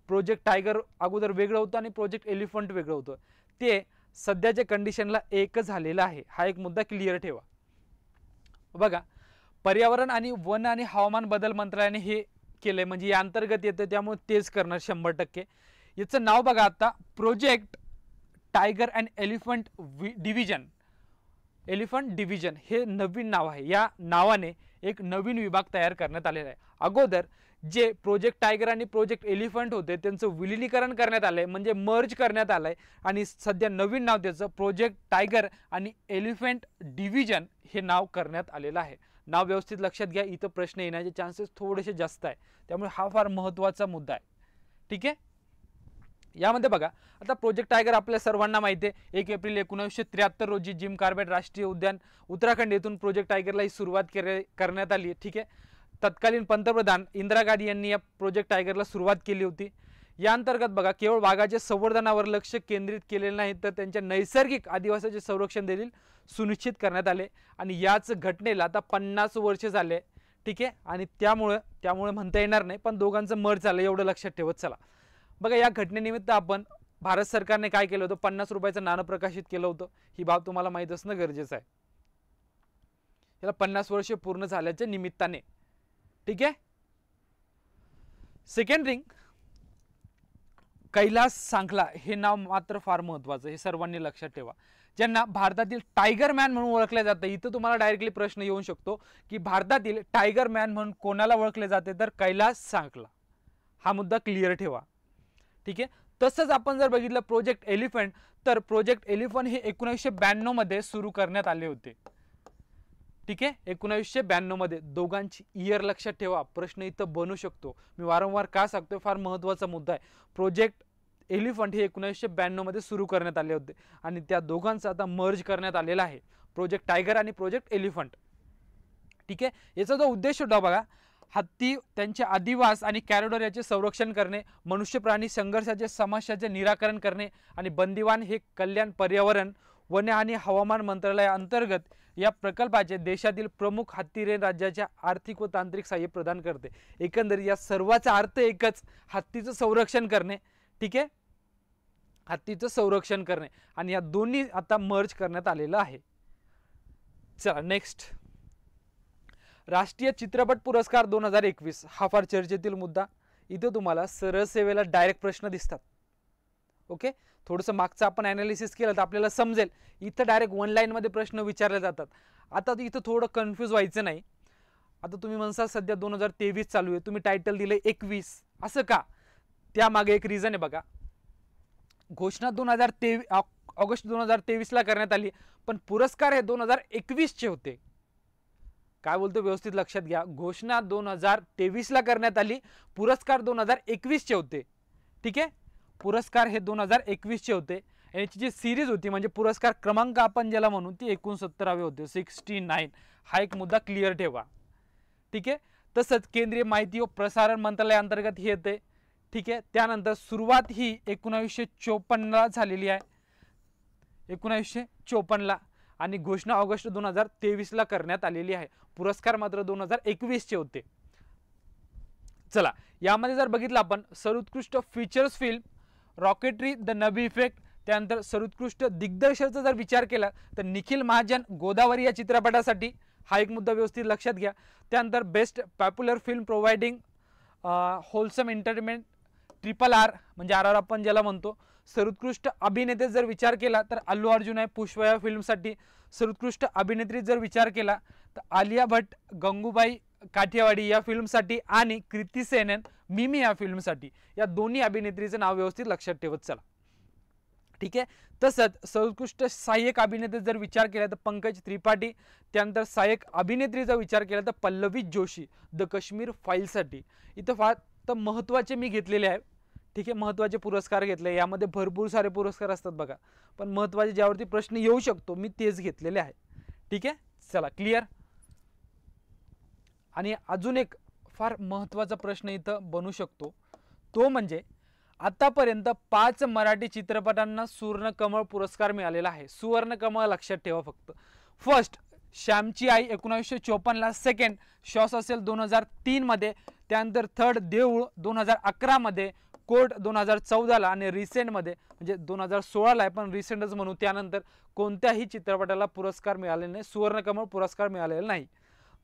प्रोजेक्ट टायगर अगोदर वेगळं होतं आणि प्रोजेक्ट एलिफंट वेगळं होतं ते सध्याच्या कंडिशनला एक झालेला आहे हा एक मुद्दा क्लिअर ठेवा बघा पर्यावरण आणि वन आणि हवामान बदल मंत्रालयाने हे केलं म्हणजे या अंतर्गत येतं त्यामुळे तेच करणार शंभर टक्के याचं नाव बघा आता Project Tiger and Elephant Division Elephant Division हे नवीन नाव आहे या नावाने एक नवीन विभाग तयार करण्यात आलेला आहे अगोदर जे प्रोजेक्ट टायगर आणि प्रोजेक्ट एलिफंट होते त्यांचं विलिनीकरण करण्यात आलंय म्हणजे मर्ज करण्यात आलं आणि सध्या नवीन नाव त्याचं प्रोजेक्ट टायगर आणि एलिफंट डिव्हिजन हे नाव करण्यात आलेलं आहे नाव व्यवस्थित लक्षात घ्या इथं प्रश्न येण्याचे चान्सेस थोडेसे जास्त आहे त्यामुळे हा फार महत्त्वाचा मुद्दा आहे ठीक आहे यामध्ये बघा आता प्रोजेक्ट टायगर आपल्या सर्वांना माहिती आहे एक एप्रिल एकोणीसशे त्र्याहत्तर रोजी जिम कार्बेट राष्ट्रीय उद्यान उत्तराखंड येथून प्रोजेक्ट टायगरला ही सुरुवात करण्यात आली ठीक आहे तत्कालीन पंतप्रधान इंदिरा गांधी यांनी या प्रोजेक्ट टायगरला सुरुवात केली होती या अंतर्गत बघा केवळ वाघाच्या संवर्धनावर लक्ष केंद्रित केलेले नाही तर त्यांच्या नैसर्गिक आदिवासाचे संरक्षण देखील सुनिश्चित करण्यात आले आणि याच घटनेला आता पन्नास वर्ष झाले ठीक आहे आणि त्यामुळं त्यामुळे म्हणता येणार नाही पण दोघांचं मर झालं एवढं लक्षात ठेवत चला बघा या घटनेनिमित्त आपण भारत सरकारने काय केलं होतं पन्नास रुपयाचं नाणं प्रकाशित केलं होतं ही बाब तुम्हाला माहीत असणं गरजेचं आहे याला पन्नास वर्ष पूर्ण झाल्याच्या निमित्ताने ठीक आहे सेकंड रिंग कैलास सांखला हे नाव मात्र फार महत्वाचं हे सर्वांनी लक्षात ठेवा ज्यांना भारतातील टायगर मॅन म्हणून ओळखले जातं इथं तुम्हाला डायरेक्टली प्रश्न येऊ शकतो की भारतातील टायगर मॅन म्हणून कोणाला ओळखले जाते तर कैलास सांखला हा मुद्दा क्लिअर ठेवा ठीक आहे तसंच आपण जर बघितलं प्रोजेक्ट एलिफंट तर प्रोजेक्ट एलिफंट हे एकोणीसशे मध्ये सुरू करण्यात आले होते ठीक आहे एकोणावीसशे ब्याण्णवमध्ये दोघांची इयर लक्षात ठेवा प्रश्न इथं बनू शकतो मी वारंवार का सांगतो फार महत्त्वाचा मुद्दा आहे प्रोजेक्ट एलिफंट हे एकोणीसशे ब्याण्णवमध्ये सुरू करण्यात आले होते आणि त्या दोघांचं आता मर्ज करण्यात आलेला आहे प्रोजेक्ट टायगर आणि प्रोजेक्ट एलिफंट ठीक आहे याचा जो उद्देश होता बघा हत्ती त्यांचे आदिवास आणि कॅरिडॉर याचे संरक्षण करणे मनुष्य प्राणी संघर्षाचे समस्याचे निराकरण करणे आणि बंदिवान हे कल्याण पर्यावरण वन्य आणि हवामान मंत्रालयाअंतर्गत या प्रकल्पाचे देशातील प्रमुख हत्तीरेन राज्याच्या आर्थिक व तांत्रिक सहाय्य प्रदान करते एकंदरीत या सर्वाचा अर्थ एकच हत्तीचं संरक्षण करणे ठीक आहे हत्तीचं संरक्षण करणे आणि या दोन्ही आता मर्ज करण्यात आलेलं आहे चला नेक्स्ट राष्ट्रीय चित्रपट पुरस्कार दोन हजार एकवीस हा फार चर्चेतील मुद्दा इथं तुम्हाला सरळ सेवेला डायरेक्ट प्रश्न दिसतात ओके थोडंसं मागचं आपण ॲनालिसिस केलं तर आपल्याला समजेल इथं डायरेक्ट वन लाईनमध्ये प्रश्न विचारले जातात आता इथं थोडं कन्फ्यूज व्हायचं नाही आता तुम्ही म्हणसाल सध्या दोन हजार तेवीस चालू आहे तुम्ही टायटल दिलं एकवीस असं का त्यामागे एक रिझन आहे बघा घोषणा दोन हजार तेवी ऑगस्ट दोन हजार तेवीसला करण्यात आली पण पुरस्कार हे दोन हजार एकवीसचे होते काय बोलतो व्यवस्थित लक्षात घ्या घोषणा दोन हजार तेवीसला करण्यात आली पुरस्कार दोन हजार एकवीसचे होते ठीक आहे पुरस्कार हे दोन हजार एकवीसचे होते याची जी सिरीज होती म्हणजे पुरस्कार क्रमांक आपण ज्याला म्हणू ती एकोणसत्तरावे होते सिक्स्टी नाईन हा एक मुद्दा क्लिअर ठेवा ठीक आहे तसंच केंद्रीय माहिती व प्रसारण मंत्रालयाअंतर्गत हे येते ठीक आहे त्यानंतर सुरुवात ही एकोणावीसशे चोपन्नला झालेली आहे एकोणावीसशे चोपन्नला आणि घोषणा ऑगस्ट दोन हजार तेवीसला करण्यात आलेली आहे पुरस्कार मात्र दोन हजार एकवीसचे होते चला यामध्ये जर बघितलं आपण सर्वोत्कृष्ट features film Rocketry the Nambi effect त्यानंतर सर्वोत्कृष्ट दिग्दर्शकाचा जर विचार केला तर निखिल महाजन गोदावरी या चित्रपटासाठी हा एक मुद्दा व्यवस्थित लक्षात घ्या त्यानंतर best popular film providing wholesome entertainment triple R म्हणजे आर आर आपण ज्याला म्हणतो सर्वोत्कृष्ट अभिनेते जर विचार केला तर अल्लू अर्जुन आहे पुष्पया फिल्मसाठी सर्वोत्कृष्ट अभिनेत्री जर विचार केला तर आलिया भट्ट गंगूबाई काठियावाडी या फिल्मसाठी आणि कीर्ती सेनन मिमी या फिल्मसाठी या दोन्ही अभिनेत्रीचं नाव व्यवस्थित लक्षात ठेवत चला ठीक आहे तसंच सर्वोत्कृष्ट सहाय्यक अभिनेते जर विचार केला तर पंकज त्रिपाठी त्यानंतर सहाय्यक अभिनेत्रीचा विचार केला तर पल्लवी जोशी द कश्मीर फाईलसाठी इथं फार तर महत्त्वाचे मी घेतलेले आहे ठीक आहे महत्त्वाचे पुरस्कार घेतले यामध्ये भरपूर सारे पुरस्कार असतात बघा पण महत्त्वाचे ज्यावरती प्रश्न येऊ शकतो मी तेच घेतलेले आहे ठीक आहे चला क्लिअर आणि अजून एक फार महत्त्वाचा प्रश्न इथं बनू शकतो तो म्हणजे आतापर्यंत पाच मराठी चित्रपटांना सुवर्णकमळ पुरस्कार मिळालेला आहे सुवर्णकमळ लक्षात ठेवा फक्त फर्स्ट श्यामची आई एकोणावीसशे चोपन्नला सेकंड शॉस असेल दोन हजार तीनमध्ये त्यानंतर थर्ड देऊळ दोन हजार अकरामध्ये कोर्ट दोन हजार चौदाला आणि रिसेंटमध्ये म्हणजे दोन हजार सोळाला आहे पण रिसेंटच म्हणू त्यानंतर कोणत्याही चित्रपटाला पुरस्कार मिळालेला नाही सुवर्णकमळ पुरस्कार मिळालेला नाही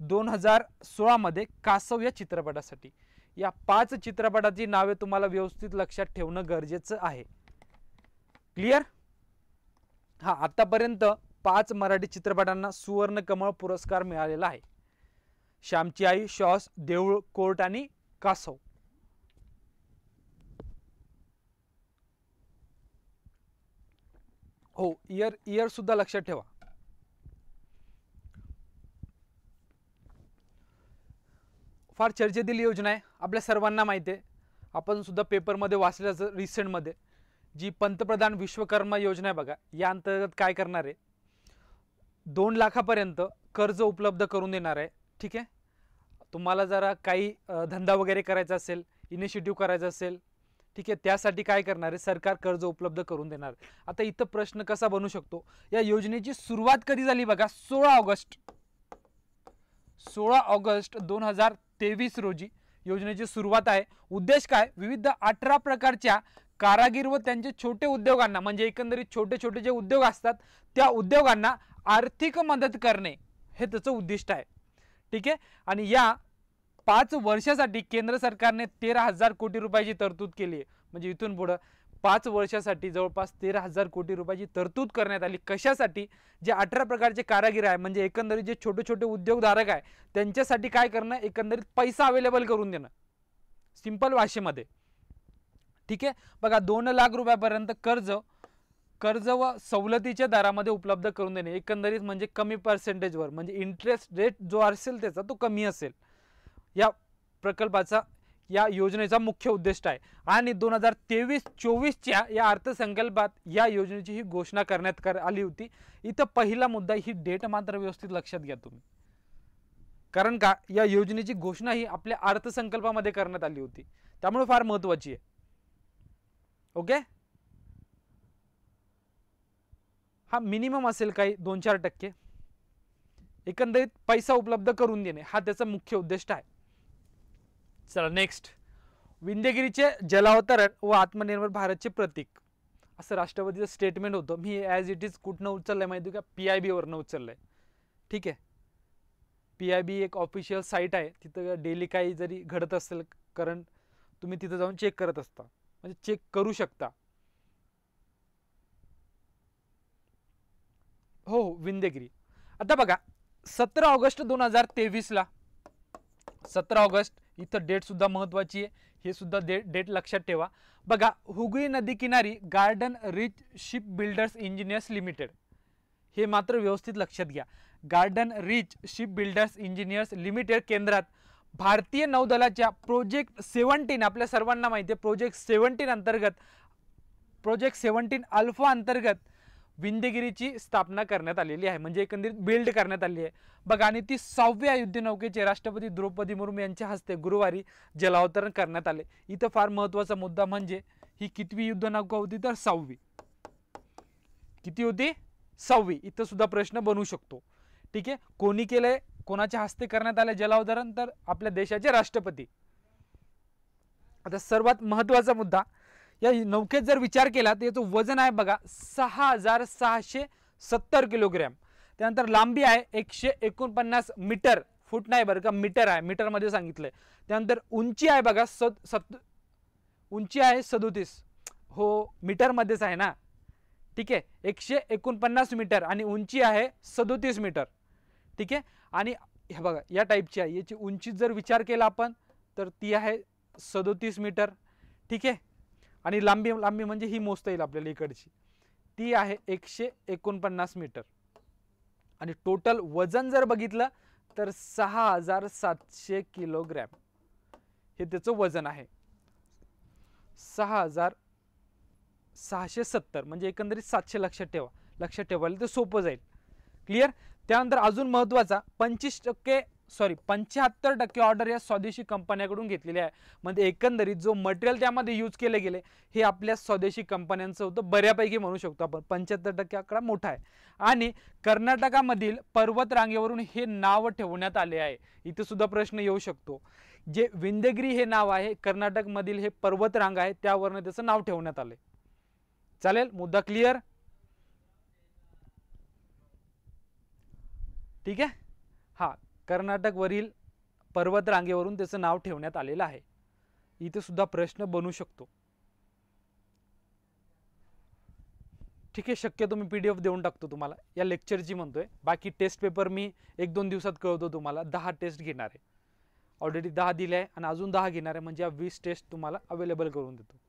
दोन हजार सोळामध्ये कासव या चित्रपटासाठी या पाच चित्रपटाची नावे तुम्हाला व्यवस्थित लक्षात ठेवणं गरजेचं आहे क्लिअर हा आतापर्यंत पाच मराठी चित्रपटांना सुवर्ण कमळ पुरस्कार मिळालेला आहे श्यामची आई शॉस देऊळ कोर्ट आणि कासव हो इयर इयर सुद्धा लक्षात ठेवा फार चर्चेतील योजना आहे आपल्या सर्वांना माहिती आहे आपण सुद्धा पेपरमध्ये वाचल्याचं रिसेंटमध्ये जी पंतप्रधान विश्वकर्मा योजना आहे बघा या अंतर्गत काय करणार आहे दोन लाखापर्यंत कर्ज उपलब्ध करून देणार आहे ठीक आहे तुम्हाला जरा काही धंदा वगैरे करायचा असेल इनिशिएटिव्ह करायचा असेल ठीक आहे त्यासाठी काय करणार आहे सरकार कर्ज उपलब्ध करून देणार आता इथं प्रश्न कसा बनू शकतो या योजनेची सुरुवात कधी झाली बघा सोळा ऑगस्ट सोळा ऑगस्ट दोन हजार तेवीस रोजी योजनेची सुरुवात आहे उद्देश काय विविध अठरा प्रकारच्या कारागीर व त्यांचे छोटे उद्योगांना म्हणजे एकंदरीत छोटे छोटे जे उद्योग असतात त्या उद्योगांना आर्थिक मदत करणे हे त्याचं उद्दिष्ट आहे ठीक आहे आणि या पाच वर्षासाठी केंद्र सरकारने तेरा हजार कोटी रुपयाची तरतूद केली आहे म्हणजे इथून पुढं पाच वर्षासाठी जवळपास तेरा हजार कोटी रुपयाची तरतूद करण्यात आली कशासाठी जे अठरा प्रकारचे कारागिर आहे म्हणजे एकंदरीत जे छोटे छोटे उद्योगधारक आहे त्यांच्यासाठी काय करणं एकंदरीत पैसा अवेलेबल करून देणं सिंपल भाषेमध्ये ठीक आहे बघा दोन लाख रुपयापर्यंत कर्ज कर्ज व सवलतीच्या दरामध्ये उपलब्ध करून देणे एकंदरीत म्हणजे कमी पर्सेंटेजवर म्हणजे इंटरेस्ट रेट जो असेल त्याचा तो कमी असेल या प्रकल्पाचा या योजनेचा मुख्य उद्दिष्ट आहे आणि दोन हजार तेवीस चोवीसच्या या अर्थसंकल्पात या योजनेची ही घोषणा करण्यात कर आली होती इथं पहिला मुद्दा ही डेट मात्र व्यवस्थित लक्षात घ्या तुम्ही कारण का या योजनेची घोषणा ही आपल्या अर्थसंकल्पामध्ये करण्यात आली होती त्यामुळे फार महत्वाची आहे ओके हा मिनिमम असेल काही दोन चार टक्के एकंदरीत पैसा उपलब्ध करून देणे हा त्याचा मुख्य उद्दिष्ट आहे चला नेक्स्ट विंध्यगिरीचे जलावतरण व आत्मनिर्भर भारतचे प्रतीक असं राष्ट्रपतीचं स्टेटमेंट होतं मी ॲज इट इज कुठनं उचललं माहिती का पी आय बीवरनं उचललं आहे ठीक आहे पी आय बी एक ऑफिशियल साईट आहे तिथं डेली काही जरी घडत असेल कारण तुम्ही तिथं जाऊन चेक करत असता म्हणजे चेक करू शकता हो हो विंध्यगिरी आता बघा सतरा ऑगस्ट दोन हजार तेवीसला सतरा ऑगस्ट इथं डेटसुद्धा महत्त्वाची आहे हे सुद्धा डेट डेट लक्षात ठेवा बघा हुगळी नदी किनारी Garden Reach Shipbuilders Engineers Limited हे मात्र व्यवस्थित लक्षात घ्या Garden Reach Shipbuilders Engineers Limited केंद्रात भारतीय नौदलाच्या प्रोजेक्ट सेव्हन्टीन आपल्या सर्वांना माहिती आहे प्रोजेक्ट सेवन्टीन अंतर्गत प्रोजेक्ट सेवन्टीन अल्फा अंतर्गत विंदगिरीची स्थापना करण्यात आलेली आहे म्हणजे एकंदरीत बिल्ड करण्यात आली आहे बघा आणि ती सहाव्या युद्धनौकेचे राष्ट्रपती द्रौपदी मुर्मू यांच्या हस्ते गुरुवारी जलावतरण करण्यात आले इथं फार महत्वाचा मुद्दा म्हणजे ही कितवी युद्धनौका होती तर सहावी किती होती सहावी इथं सुद्धा प्रश्न बनू शकतो ठीक आहे कोणी केलंय कोणाच्या हस्ते करण्यात आले जलावतरण तर आपल्या देशाचे राष्ट्रपती आता सर्वात महत्वाचा मुद्दा या नौकेत जर विचार केला तर याचं वजन आहे बघा सहा हजार सहाशे सत्तर किलोग्रॅम त्यानंतर लांबी आहे एकशे एकोणपन्नास मीटर फूट नाही बरं का मीटर आहे मीटरमध्ये सांगितलं त्यानंतर उंची आहे बघा सद सत उंची आहे सदोतीस हो मीटरमध्येच आहे ना ठीक आहे एकशे एकोणपन्नास मीटर आणि उंची आहे सदोतीस मीटर ठीक आहे आणि हे बघा या टाईपची आहे याची उंची जर विचार केला आपण तर ती आहे सदोतीस मीटर ठीक आहे आणि लांबी लांबी म्हणजे ही मोजता येईल आपल्याला इकडची ती आहे एकशे एकोणपन्नास मीटर आणि टोटल वजन जर बघितलं तर सहा हजार सातशे किलोग्रॅम हे त्याचं वजन आहे सहा हजार सहाशे सत्तर म्हणजे एकंदरीत सातशे लक्षात ठेवा लक्षात ठेवायला ते सोपं जाईल क्लिअर त्यानंतर अजून महत्त्वाचा पंचवीस टक्के सॉरी पंच्याहत्तर टक्के ऑर्डर या स्वदेशी कंपन्याकडून घेतलेली आहे म्हणजे एकंदरीत जो मटेरियल त्यामध्ये यूज केले गेले हे आपल्या स्वदेशी कंपन्यांचं होतं बऱ्यापैकी म्हणू शकतो आपण पंच्याहत्तर टक्के आकडा मोठा आहे आणि कर्नाटकामधील पर्वत रांगेवरून हे नाव ठेवण्यात आले आहे इथे सुद्धा प्रश्न येऊ शकतो जे विंदगिरी हे नाव आहे कर्नाटकमधील हे पर्वत रांग आहे त्यावरून त्याचं नाव ठेवण्यात आले चालेल मुद्दा क्लिअर ठीक आहे हां कर्नाटकवरील पर्वतरांगेवरून त्याचं नाव ठेवण्यात आलेलं आहे इथे सुद्धा प्रश्न बनू शकतो ठीक आहे शक्य तुम्ही पी डी एफ देऊन टाकतो तुम्हाला या लेक्चरची म्हणतोय बाकी टेस्ट पेपर मी एक दोन दिवसात कळवतो तुम्हाला दहा टेस्ट घेणार आहे ऑलरेडी दहा दिले आहे आणि अजून दहा घेणार आहे म्हणजे या वीस टेस्ट तुम्हाला अवेलेबल करून देतो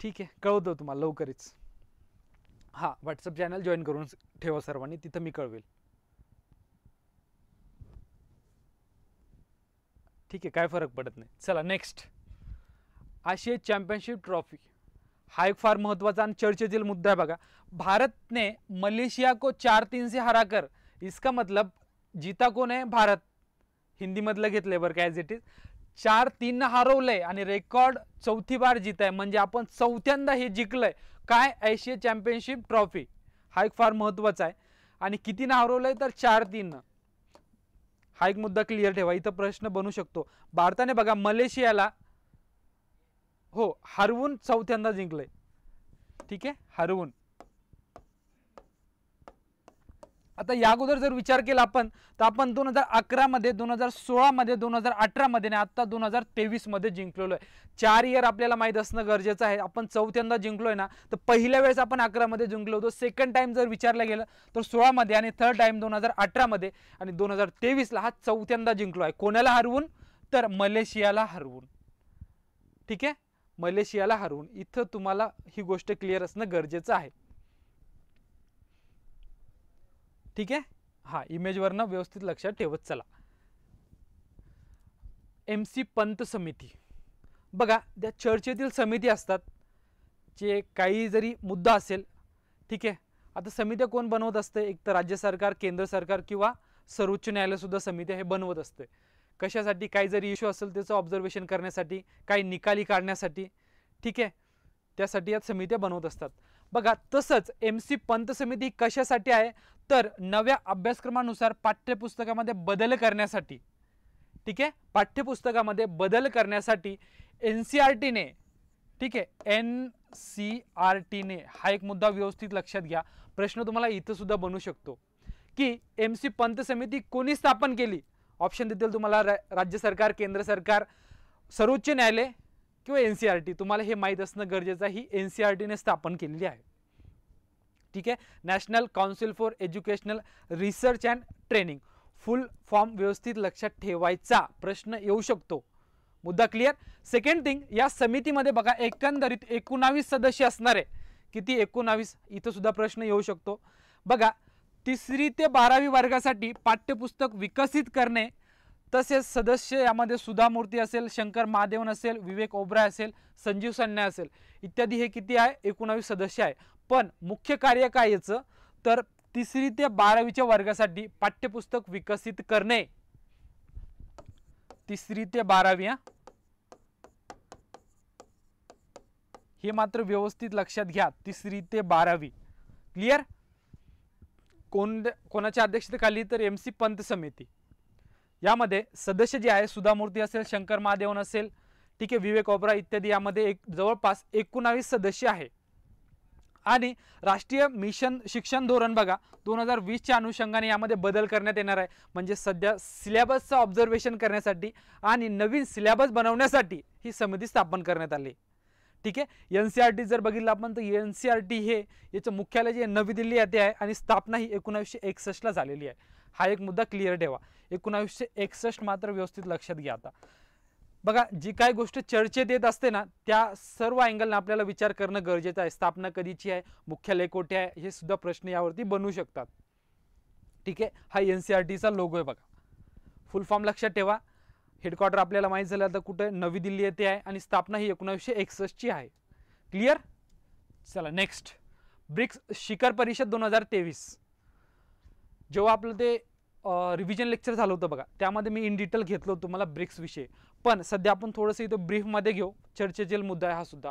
ठीक आहे कळवतो तुम्हाला लवकरच हां व्हॉट्सअप चॅनल जॉईन करून ठेवा सर्वांनी तिथं मी कळवेल ठीक आहे काय फरक पडत नाही चला नेक्स्ट आशिया चॅम्पियनशिप ट्रॉफी हा एक फार महत्त्वाचा आणि चर्चेतील मुद्दा आहे बघा भारत ने मलेशिया को चार तीन से हरा कर इसका मतलब जीता कोण आहे भारत हिंदीमधलं घेतलंय बरं काय इट इज चार तीन हरवलंय आणि रेकॉर्ड चौथी बार जित म्हणजे आपण चौथ्यांदा हे जिंकलंय काय एशिया चॅम्पियनशिप ट्रॉफी हा एक फार महत्त्वाचा आहे आणि कितीनं हरवलं तर चार तीन हा एक मुद्दा क्लिअर ठेवा इथं प्रश्न बनू शकतो भारताने बघा मलेशियाला हो हरवून चौथ्यांदा जिंकलंय ठीक आहे हरवून आता या अगोदर जर विचार केला आपण तर आपण दोन हजार अकरामध्ये दोन हजार सोळामध्ये दोन हजार अठरामध्ये आणि आत्ता दोन हजार तेवीसमध्ये जिंकलेलो आहे चार इयर आपल्याला माहीत असणं गरजेचं आहे आपण चौथ्यांदा जिंकलो आहे ना तर पहिल्या वेळेस आपण अकरामध्ये जिंकलो होतो सेकंड टाईम जर विचारलं गेलं तर सोळामध्ये आणि थर्ड टाइम दोन हजार अठरामध्ये आणि दोन हजार तेवीसला हा चौथ्यांदा जिंकलो आहे कोणाला हरवून तर मलेशियाला हरवून ठीक आहे मलेशियाला हरवून इथं तुम्हाला ही गोष्ट क्लिअर असणं गरजेचं आहे ठीक आहे हा इमेजवरनं व्यवस्थित लक्षात ठेवत चला एम सी पंत समिती बघा त्या चर्चेतील समिती असतात जे काही जरी मुद्दा असेल ठीक आहे आता समित्या कोण बनवत असते एक तर राज्य सरकार केंद्र सरकार किंवा सर्वोच्च न्यायालयसुद्धा समित्या हे बनवत असते कशासाठी काही जरी इश्यू असेल त्याचं ऑब्झर्वेशन करण्यासाठी काही निकाली काढण्यासाठी ठीक आहे त्यासाठी यात समित्या बनवत असतात बघा तसंच एम सी पंत समिती कशासाठी आहे तर नव्या अभ्यासक्रमानुसार पाठ्यपुस्तकामध्ये बदल करण्यासाठी ठीक आहे पाठ्यपुस्तकामध्ये बदल करण्यासाठी एन सी आर टीने ठीक आहे एन सी आर टीने हा एक मुद्दा व्यवस्थित लक्षात घ्या प्रश्न तुम्हाला इथं सुद्धा बनू शकतो की एम सी पंत समिती कोणी स्थापन केली ऑप्शन देतील तुम्हाला राज्य सरकार केंद्र सरकार सर्वोच्च न्यायालय किंवा एन सी आर टी तुम्हाला हे माहीत असणं गरजेचं आहे ही एन सी आर टीने स्थापन केलेली आहे ठीक आहे National Council for Educational Research and Training full form व्यवस्थित लक्षात ठेवायचा प्रश्न येऊ शकतो मुद्दा क्लिअर सेकंड थिंग या समितीमध्ये बघा एकंदरीत एकोणावीस सदस्य असणार आहे किती एकोणावीस इथं सुद्धा प्रश्न येऊ शकतो बघा तिसरी ते बारावी वर्गासाठी पाठ्यपुस्तक विकसित करणे तसेच सदस्य यामध्ये सुधा मूर्ती असेल शंकर महादेवन असेल विवेक ओब्राय असेल संजीव सन्या असेल इत्यादी हे किती आहे एकोणावीस सदस्य आहे पण मुख्य कार्य काय याचं तर तिसरी ते बारावीच्या वर्गासाठी पाठ्यपुस्तक विकसित करणे तिसरी ते बारावी हे मात्र व्यवस्थित लक्षात घ्या तिसरी ते बारावी क्लिअर कोण कोणाच्या अध्यक्षतेखाली तर एम सी पंत समिती यामध्ये सदस्य जे आहे सुधा मूर्ती असेल शंकर महादेवन असेल ठीक आहे विवेक ओबरा इत्यादी यामध्ये एक जवळपास एकोणावीस सदस्य आहे आणि राष्ट्रीय मिशन शिक्षण धोरण बघा दोन हजार वीसच्या अनुषंगाने यामध्ये बदल करण्यात येणार आहे म्हणजे सध्या सिलेबसचं ऑब्झर्वेशन करण्यासाठी आणि नवीन सिलेबस बनवण्यासाठी ही समिती स्थापन करण्यात आली ठीक आहे एन सी आर टी जर बघितलं आपण तर एन सी आर टी हे याचं मुख्यालय जे नवी दिल्ली येथे आहे आणि स्थापना ही एकोणावीसशे एकसष्टला झालेली आहे हा एक मुद्दा क्लिअर ठेवा एकोणावीसशे एकसष्ट मात्र व्यवस्थित लक्षात घ्या आता बघा जी काय गोष्ट चर्चेत येत असते ना त्या सर्व अँगलनं आपल्याला विचार करणं गरजेचं आहे स्थापना कधीची आहे मुख्यालय कोठे आहे हे सुद्धा प्रश्न यावरती बनू शकतात ठीक आहे हा एन सी आर टीचा लोगो आहे बघा फुल फॉर्म लक्षात ठेवा हेडक्वार्टर आपल्याला माहीत झालं आता कुठे नवी दिल्ली येथे आहे आणि स्थापना ही एकोणावीसशे एकसष्टची आहे क्लिअर चला नेक्स्ट ब्रिक्स शिखर परिषद दोन हजार तेवीस जेव्हा आपलं ते रिव्हिजन लेक्चर झालं होतं बघा त्यामध्ये मी इन डिटेल घेतलं होतं तुम्हाला विषय पण सध्या आपण थोडंसं इथं ब्रीफमध्ये घेऊ चर्चेतील मुद्दा आहे हा सुद्धा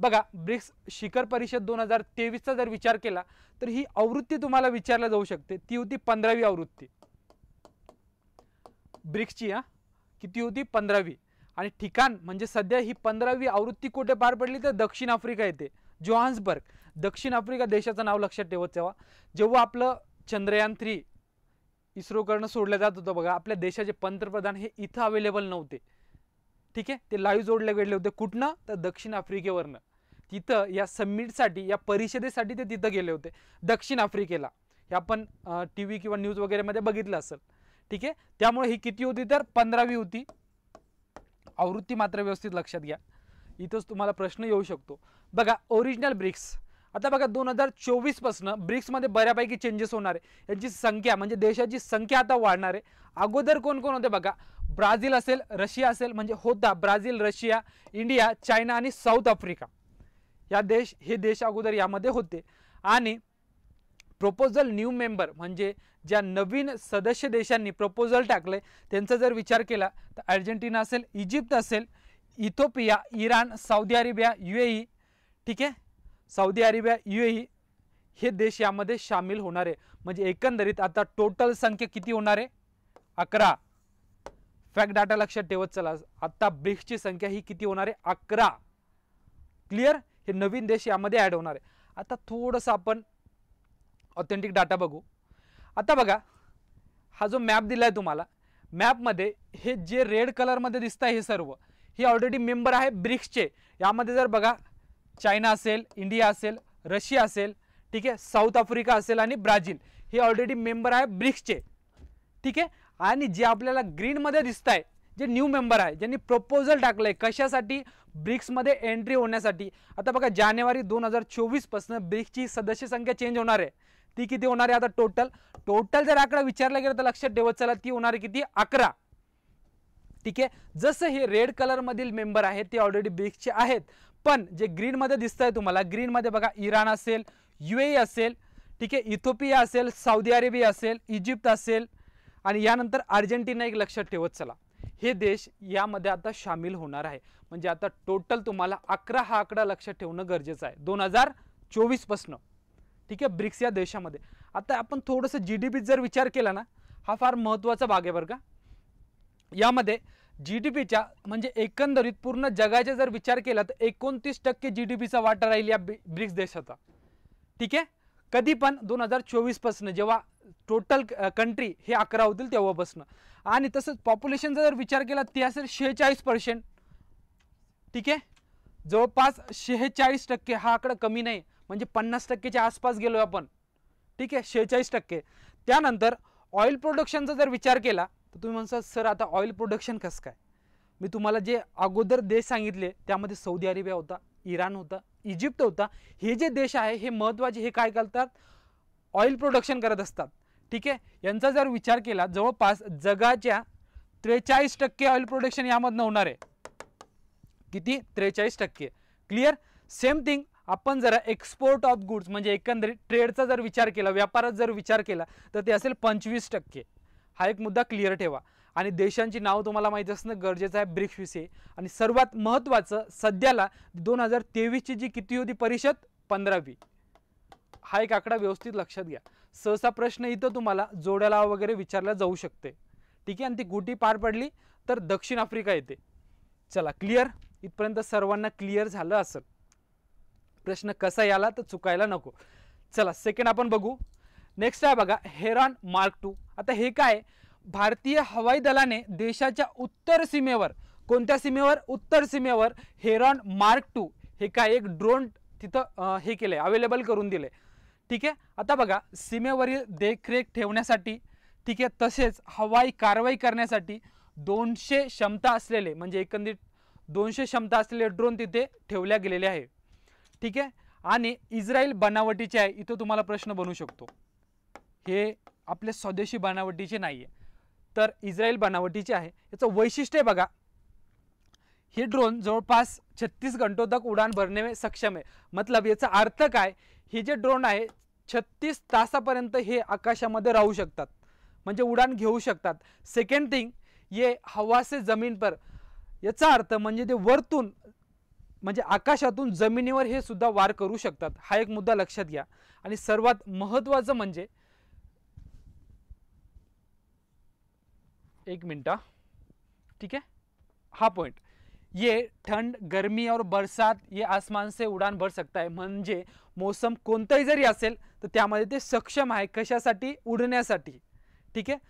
बघा ब्रिक्स शिखर परिषद दोन हजार तेवीसचा जर विचार केला तर ही आवृत्ती तुम्हाला विचारल्या जाऊ शकते ती होती पंधरावी आवृत्ती ब्रिक्सची हा किती होती पंधरावी आणि ठिकाण म्हणजे सध्या ही पंधरावी आवृत्ती कुठे पार पडली तर दक्षिण आफ्रिका येते जोहान्सबर्ग दक्षिण आफ्रिका देशाचं नाव लक्षात ठेवत तेव्हा जेव्हा आपलं चंद्रयान थ्री इस्रोकडनं सोडलं जात होतं बघा आपल्या देशाचे पंतप्रधान हे इथं अवेलेबल नव्हते ठीक आहे ते लाईव्ह जोडले गेले होते कुठनं तर दक्षिण आफ्रिकेवरनं तिथं या सबमिटसाठी या परिषदेसाठी ते तिथं गेले होते दक्षिण आफ्रिकेला हे आपण टी व्ही किंवा न्यूज वगैरेमध्ये बघितलं असेल ठीक आहे त्यामुळे ही किती होती तर पंधरावी होती आवृत्ती मात्र व्यवस्थित लक्षात घ्या इथंच तुम्हाला प्रश्न येऊ शकतो बघा ओरिजिनल ब्रिक्स आता बघा दोन हजार चोवीस ब्रिक्समध्ये बऱ्यापैकी चेंजेस होणार आहे यांची संख्या म्हणजे देशाची संख्या आता वाढणार आहे अगोदर कोण कोण होते बघा ब्राझील असेल रशिया असेल म्हणजे होता ब्राझील रशिया इंडिया चायना आणि साऊथ आफ्रिका या देश हे देश अगोदर यामध्ये होते आणि प्रपोजल न्यू मेंबर म्हणजे ज्या नवीन सदस्य देशांनी प्रपोजल टाकले त्यांचा जर विचार केला तर अर्जेंटिना असेल इजिप्त असेल Ethiopia Iran Saudi Arabia U A ठीक आहे सौदी अरेबिया यू ए हे देश यामध्ये सामील होणार आहे म्हणजे एकंदरीत आता टोटल संख्या किती होणार आहे अकरा फॅक्ट डाटा लक्षात ठेवत चला आता ब्रिक्सची संख्या ही किती होणार आहे अकरा क्लिअर हे नवीन देश यामध्ये ॲड होणार आहे आता थोडंसं आपण ऑथेंटिक डाटा बघू आता बघा हा जो मॅप दिला आहे तुम्हाला मॅपमध्ये हे जे रेड कलरमध्ये दिसत आहे हे सर्व हे ऑलरेडी मेंबर आहे ब्रिक्सचे यामध्ये जर बघा चायना असेल इंडिया असेल रशिया असेल ठीक आहे साऊथ आफ्रिका असेल आणि ब्राझील हे ऑलरेडी मेंबर आहे ब्रिक्सचे ठीक आहे आणि जे आपल्याला ग्रीनमध्ये दिसत आहे जे न्यू मेंबर आहे ज्यांनी प्रपोजल टाकलं आहे कशासाठी ब्रिक्समध्ये एंट्री होण्यासाठी आता बघा जानेवारी दोन हजार चोवीसपासून ब्रिक्सची सदस्य संख्या चेंज होणार आहे ती किती होणार आहे आता टोटल टोटल जर आकडा विचारला गेला तर लक्षात ठेवत चला ती होणार आहे किती अकरा ठीक आहे जसं हे रेड कलरमधील मेंबर आहेत ते ऑलरेडी ब्रिक्सचे आहेत पण जे ग्रीनमध्ये दिसतं आहे तुम्हाला ग्रीनमध्ये बघा इराण असेल यू असेल ठीक आहे इथोपिया असेल सौदी अरेबिया असेल इजिप्त असेल आणि यानंतर अर्जेंटिना एक लक्षात ठेवत चला हे देश यामध्ये आता सामील होणार आहे म्हणजे आता टोटल तुम्हाला अकरा हा आकडा लक्षात ठेवणं गरजेचं आहे दोन हजार चोवीसपासनं ठीक आहे ब्रिक्स या देशामध्ये आता आपण थोडंसं जी डी पीत जर विचार केला ना हा फार महत्त्वाचा भाग आहे बरं का यामध्ये जी डी पीच्या म्हणजे एकंदरीत पूर्ण जगाचा जर विचार केला तर एकोणतीस टक्के जी डी पीचा वाटा राहील या ब्रिक्स देशाचा ठीक आहे कधी पण दोन हजार चोवीसपासनं जेव्हा टोटल कंट्री हे अकरा होतील तेव्हापासून आणि तसंच पॉप्युलेशनचा जर विचार केला ते असेल शेहेचाळीस पर्सेंट ठीक आहे जवळपास शेहेचाळीस टक्के हा आकडा कमी नाही म्हणजे पन्नास टक्केच्या आसपास गेलो आपण ठीक आहे शेहेचाळीस टक्के त्यानंतर ऑइल प्रोडक्शनचा जर विचार केला तर तुम्ही म्हणता सर आता ऑइल प्रोडक्शन कसं काय मी तुम्हाला जे अगोदर देश सांगितले त्यामध्ये सौदी अरेबिया होता इराण होता इजिप्त होता हे जे देश आहे हे महत्त्वाचे हे काय करतात ऑइल प्रोडक्शन करत असतात ठीक आहे यांचा जर विचार केला जवळपास जगाच्या त्रेचाळीस टक्के ऑइल प्रोडक्शन यामधनं होणार आहे किती त्रेचाळीस टक्के क्लिअर सेम थिंग आपण जरा एक्सपोर्ट ऑफ गुड्स म्हणजे एकंदरीत ट्रेडचा जर विचार केला व्यापारात जर विचार केला तर ते असेल पंचवीस टक्के हा एक मुद्दा क्लिअर ठेवा आणि देशांची नाव तुम्हाला माहीत असणं गरजेचं आहे ब्रिक्स विषयी आणि सर्वात महत्त्वाचं सध्याला दोन हजार तेवीसची जी किती होती परिषद पंधरावी हा एक आकडा व्यवस्थित लक्षात घ्या सहसा प्रश्न इथं तुम्हाला जोड्याला वगैरे विचारला जाऊ शकते ठीक आहे आणि ती गुटी पार पडली तर दक्षिण आफ्रिका येते चला क्लिअर इथपर्यंत सर्वांना क्लिअर झालं असेल प्रश्न कसा याला तर चुकायला नको चला सेकंड आपण बघू नेक्स्ट आहे बघा हेरॉन मार्क टू आता हे काय भारतीय हवाई दलाने देशाच्या उत्तर सीमेवर कोणत्या सीमेवर उत्तर सीमेवर हेरॉन मार्क टू हे काय एक ड्रोन तिथं हे केलं आहे अवेलेबल करून दिले ठीक आहे आता बघा सीमेवरील देखरेख ठेवण्यासाठी ठीक आहे तसेच हवाई कारवाई करण्यासाठी दोनशे क्षमता असलेले म्हणजे एकंदरीत दोनशे क्षमता असलेले ड्रोन तिथे ठेवल्या गेलेले आहे ठीक आहे आणि इस्रायल बनावटीचे आहे इथं तुम्हाला प्रश्न बनू शकतो हे आपल्या स्वदेशी बनावटीचे नाही आहे तर इस्रायल बनावटीचे आहे याचं वैशिष्ट्य बघा हे ड्रोन जवळपास छत्तीस घंटों तक उडान भरणे सक्षम आहे मतलब याचा अर्थ काय हे जे ड्रोन आहे छत्तीस तासापर्यंत हे आकाशामध्ये राहू शकतात म्हणजे उडान घेऊ शकतात सेकंड थिंग ये हवा से जमीन पर याचा अर्थ म्हणजे ते वरतून म्हणजे आकाशातून जमिनीवर हे सुद्धा वार करू शकतात हा एक मुद्दा लक्षात घ्या आणि सर्वात महत्त्वाचं म्हणजे एक मिनटा ठीक है हा पॉइंट ये ठंड गर्मी और बरसात ये आसमान से उडान भर सकता है म्हणजे मौसम कोणताही जरी असेल तर त्यामध्ये ते सक्षम आहे कशासाठी उडण्यासाठी ठीक आहे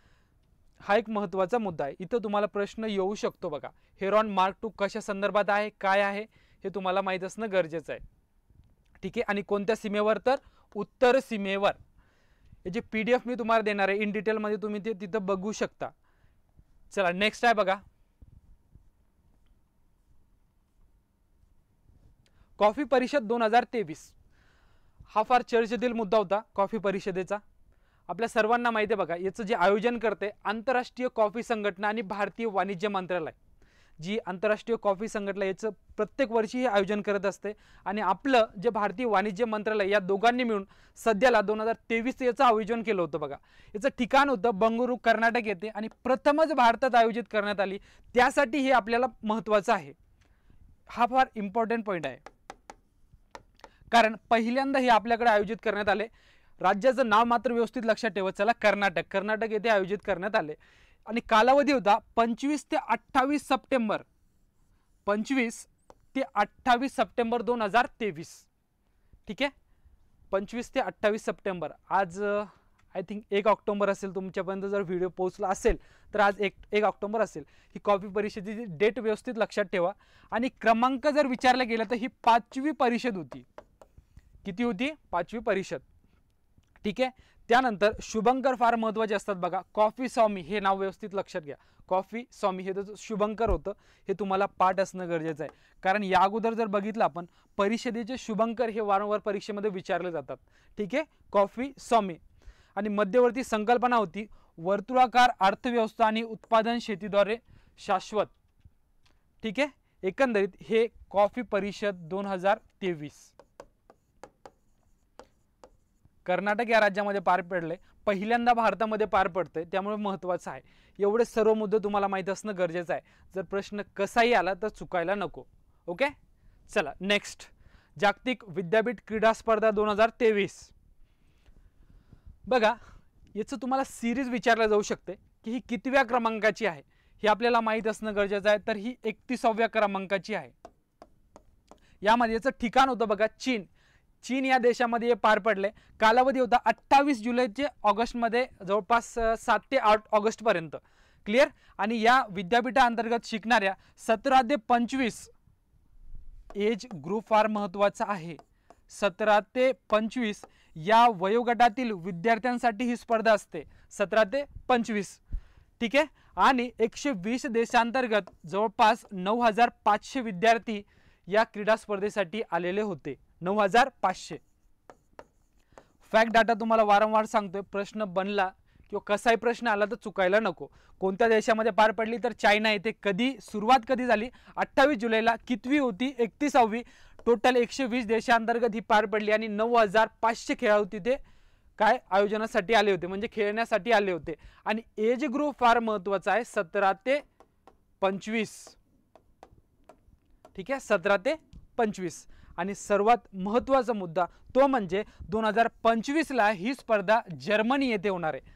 हा एक महत्त्वाचा मुद्दा आहे इथं तुम्हाला प्रश्न येऊ शकतो बघा हेरॉन मार्क टू कशा संदर्भात आहे काय आहे हे तुम्हाला माहीत असणं गरजेचं आहे ठीक आहे आणि कोणत्या सीमेवर तर उत्तर सीमेवर हे जे पी डी एफ मी तुम्हाला देणार आहे इन डिटेलमध्ये तुम्ही ते तिथं बघू शकता चला नेक्स्ट आहे बघा कॉफी परिषद दोन हजार तेवीस हा फार चर्चेतील मुद्दा होता कॉफी परिषदेचा आपल्या सर्वांना माहिती आहे बघा याचं जे आयोजन करते आंतरराष्ट्रीय कॉफी संघटना आणि भारतीय वाणिज्य मंत्रालय जी आंतरराष्ट्रीय कॉफी संघटना याचं प्रत्येक वर्षी हे आयोजन करत असते आणि आपलं जे भारतीय वाणिज्य मंत्रालय या दोघांनी मिळून सध्याला दोन हजार तेवीस याचं आयोजन केलं होतं बघा याचं ठिकाण होतं बंगळुरू कर्नाटक येथे आणि प्रथमच भारतात आयोजित करण्यात आली त्यासाठी हे आपल्याला महत्त्वाचं आहे हा फार इम्पॉर्टंट पॉईंट आहे कारण पहिल्यांदा हे आपल्याकडे आयोजित करण्यात आले राज्याचं नाव मात्र व्यवस्थित लक्षात ठेवत चला कर्नाटक कर्नाटक येथे आयोजित करण्यात आले आणि कालावधी होता पंचवीस ते अठ्ठावीस सप्टेंबर पंचवीस ते अठ्ठावीस सप्टेंबर दोन हजार तेवीस ठीक आहे पंचवीस ते अठ्ठावीस सप्टेंबर आज आय थिंक एक ऑक्टोबर असेल तुमच्यापर्यंत जर व्हिडिओ पोहोचला असेल तर आज एक एक ऑक्टोंबर असेल ही कॉपी परिषदेची डेट व्यवस्थित लक्षात ठेवा आणि क्रमांक जर विचारला गेला तर ही पाचवी परिषद होती किती होती पाचवी परिषद ठीक आहे त्यानंतर शुभंकर फार महत्त्वाचे असतात बघा कॉफी स्वामी हे नाव व्यवस्थित लक्षात घ्या कॉफी स्वामी हे जो शुभंकर होतं हे तुम्हाला पाठ असणं गरजेचं आहे कारण या अगोदर जर बघितलं आपण परिषदेचे शुभंकर हे वारंवार परीक्षेमध्ये विचारले जातात ठीक आहे कॉफी स्वामी आणि मध्यवर्ती संकल्पना होती वर्तुळाकार अर्थव्यवस्था आणि उत्पादन शेतीद्वारे शाश्वत ठीक आहे एकंदरीत हे कॉफी परिषद दोन हजार तेवीस कर्नाटक या राज्यामध्ये पार पडले पहिल्यांदा भारतामध्ये पार पडतंय त्यामुळे महत्त्वाचं आहे एवढे सर्व मुद्दे तुम्हाला माहीत असणं गरजेचं आहे जर प्रश्न कसाही आला तर चुकायला नको ओके चला नेक्स्ट जागतिक विद्यापीठ क्रीडा स्पर्धा दोन हजार तेवीस बघा याचं तुम्हाला सिरीज विचारलं जाऊ शकते की ही कितव्या क्रमांकाची आहे हे आपल्याला माहीत असणं गरजेचं आहे तर ही एकतीसाव्या क्रमांकाची आहे यामध्ये याचं ठिकाण होतं बघा चीन चीन या देशामध्ये पार पडले कालावधी होता अठ्ठावीस जुलै ते ऑगस्टमध्ये जवळपास सात ते आठ ऑगस्टपर्यंत क्लिअर आणि या विद्यापीठाअंतर्गत शिकणाऱ्या सतरा ते पंचवीस एज ग्रुप फार महत्त्वाचा आहे सतरा ते पंचवीस या वयोगटातील विद्यार्थ्यांसाठी ही स्पर्धा असते सतरा ते पंचवीस ठीक आहे आणि एकशे वीस देशांतर्गत जवळपास नऊ हजार पाचशे विद्यार्थी या क्रीडा स्पर्धेसाठी आलेले होते नऊ हजार पाचशे फॅक्ट डाटा तुम्हाला वारंवार सांगतोय प्रश्न बनला किंवा कसाही प्रश्न आला तर चुकायला नको कोणत्या देशामध्ये पार पडली तर चायना येथे कधी सुरुवात कधी झाली अठ्ठावीस जुलैला कितवी होती एकतीसावी टोटल एकशे वीस देशांतर्गत ही पार पडली आणि नऊ हजार पाचशे खेळाडू तिथे काय आयोजनासाठी आले होते म्हणजे खेळण्यासाठी आले होते आणि एज ग्रुप फार महत्वाचा आहे सतरा ते पंचवीस ठीक आहे सतरा ते पंचवीस आणि सर्वात महत्त्वाचा मुद्दा तो म्हणजे दोन हजार पंचवीसला ही स्पर्धा जर्मनी येथे होणार आहे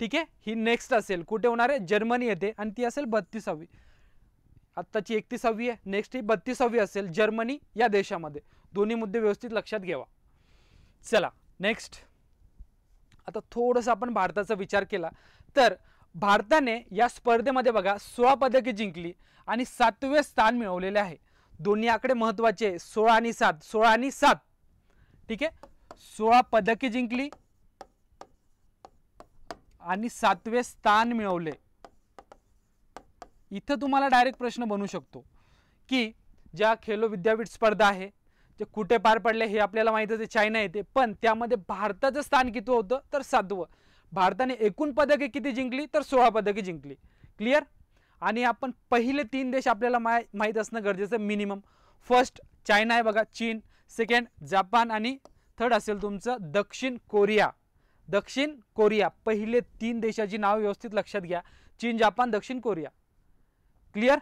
ठीक आहे ही नेक्स्ट असेल कुठे होणार आहे जर्मनी येथे आणि ती असेल बत्तीसावी आत्ताची एकतीसावी आहे नेक्स्ट ही बत्तीसावी असेल जर्मनी या देशामध्ये दोन्ही मुद्दे व्यवस्थित लक्षात घ्यावा चला नेक्स्ट आता थोडंसं आपण भारताचा विचार केला तर भारताने या स्पर्धेमध्ये बघा सोळा पदके जिंकली आणि सातवे स्थान मिळवलेले आहे दोन्ही आकडे महत्वाचे सोळा आणि सात सोळा आणि सात ठीक आहे सोळा पदके जिंकली आणि सातवे स्थान मिळवले इथं तुम्हाला डायरेक्ट प्रश्न बनू शकतो की ज्या खेलो विद्यापीठ स्पर्धा आहे ते कुठे पार पडले हे आपल्याला माहीत आहे चायना येते पण त्यामध्ये भारताचं स्थान किती होतं तर सातवं भारताने एकूण पदके किती जिंकली तर सोळा पदके जिंकली क्लिअर आणि आपण पहिले तीन देश आपल्याला माय माहीत असणं गरजेचं मिनिमम फर्स्ट चायना आहे बघा चीन सेकंड जपान आणि थर्ड असेल तुमचं दक्षिण कोरिया दक्षिण कोरिया पहिले तीन देशाची नाव व्यवस्थित लक्षात घ्या चीन जपान दक्षिण कोरिया क्लिअर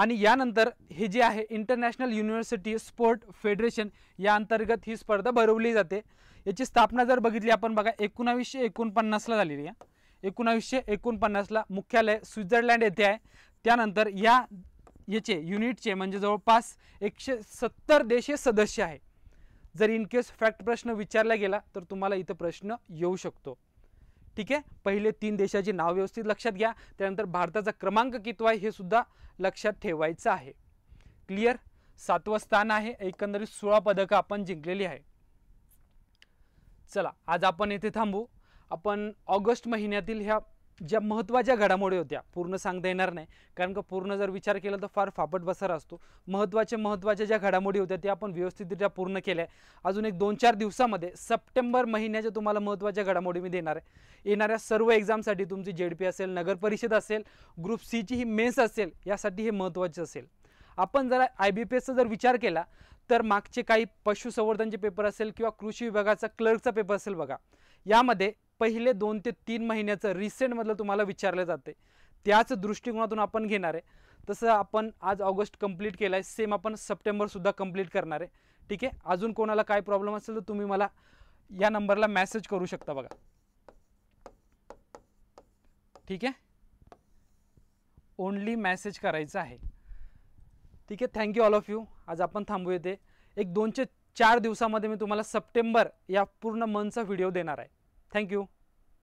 आणि यानंतर हे जे आहे इंटरनॅशनल युनिव्हर्सिटी स्पोर्ट फेडरेशन या अंतर्गत ही स्पर्धा भरवली जाते याची स्थापना जर बघितली आपण बघा एकोणावीसशे एकोणपन्नासला झालेली आहे एकोणावीसशे एकोणपन्नासला मुख्यालय स्वित्झर्लँड येथे आहे त्यानंतर या याचे युनिटचे म्हणजे जवळपास एकशे सत्तर देशे सदस्य आहे जर इन केस फॅक्ट प्रश्न विचारला गेला तर तुम्हाला इथं प्रश्न येऊ शकतो ठीक आहे पहिले तीन देशाची नाव व्यवस्थित लक्षात घ्या त्यानंतर भारताचा क्रमांक कितवा आहे हे सुद्धा लक्षात ठेवायचं आहे क्लिअर सातवं स्थान आहे एकंदरीत सोळा पदकं आपण जिंकलेली आहे चला आज आपण इथे थांबू आपण ऑगस्ट महिन्यातील ह्या ज्या महत्त्वाच्या घडामोडी होत्या पूर्ण सांगता येणार नाही कारण का पूर्ण जर विचार केला तर फार फापट बसारा असतो महत्त्वाच्या महत्त्वाच्या ज्या घडामोडी होत्या त्या आपण व्यवस्थितरित्या पूर्ण केल्या अजून एक दोन चार दिवसामध्ये सप्टेंबर महिन्याच्या तुम्हाला महत्त्वाच्या घडामोडी मी देणार आहे येणाऱ्या सर्व एक्झामसाठी तुमची जेड पी असेल नगर परिषद असेल ग्रुप सीची ही मेन्स असेल यासाठी हे महत्त्वाचे असेल आपण जरा आय बी पी एसचा जर विचार केला तर मागचे काही पशुसंवर्धनचे पेपर असेल किंवा कृषी विभागाचा क्लर्कचा पेपर असेल बघा यामध्ये पहिले दोन ते तीन महिन्याचं रिसेंटमधलं तुम्हाला विचारलं जाते त्याच दृष्टिकोनातून आपण घेणार आहे तसं आपण आज ऑगस्ट कंप्लीट केला आहे सेम आपण सप्टेंबरसुद्धा कंप्लीट करणार आहे ठीक आहे अजून कोणाला काय प्रॉब्लेम असेल तर तुम्ही मला या नंबरला मॅसेज करू शकता बघा ठीक आहे ओनली मॅसेज करायचा आहे ठीक आहे थँक्यू ऑल ऑफ यू आज आपण थांबू येते एक दोनशे चार दिवसामध्ये मी तुम्हाला सप्टेंबर या पूर्ण मंथचा व्हिडिओ देणार आहे थँक्यू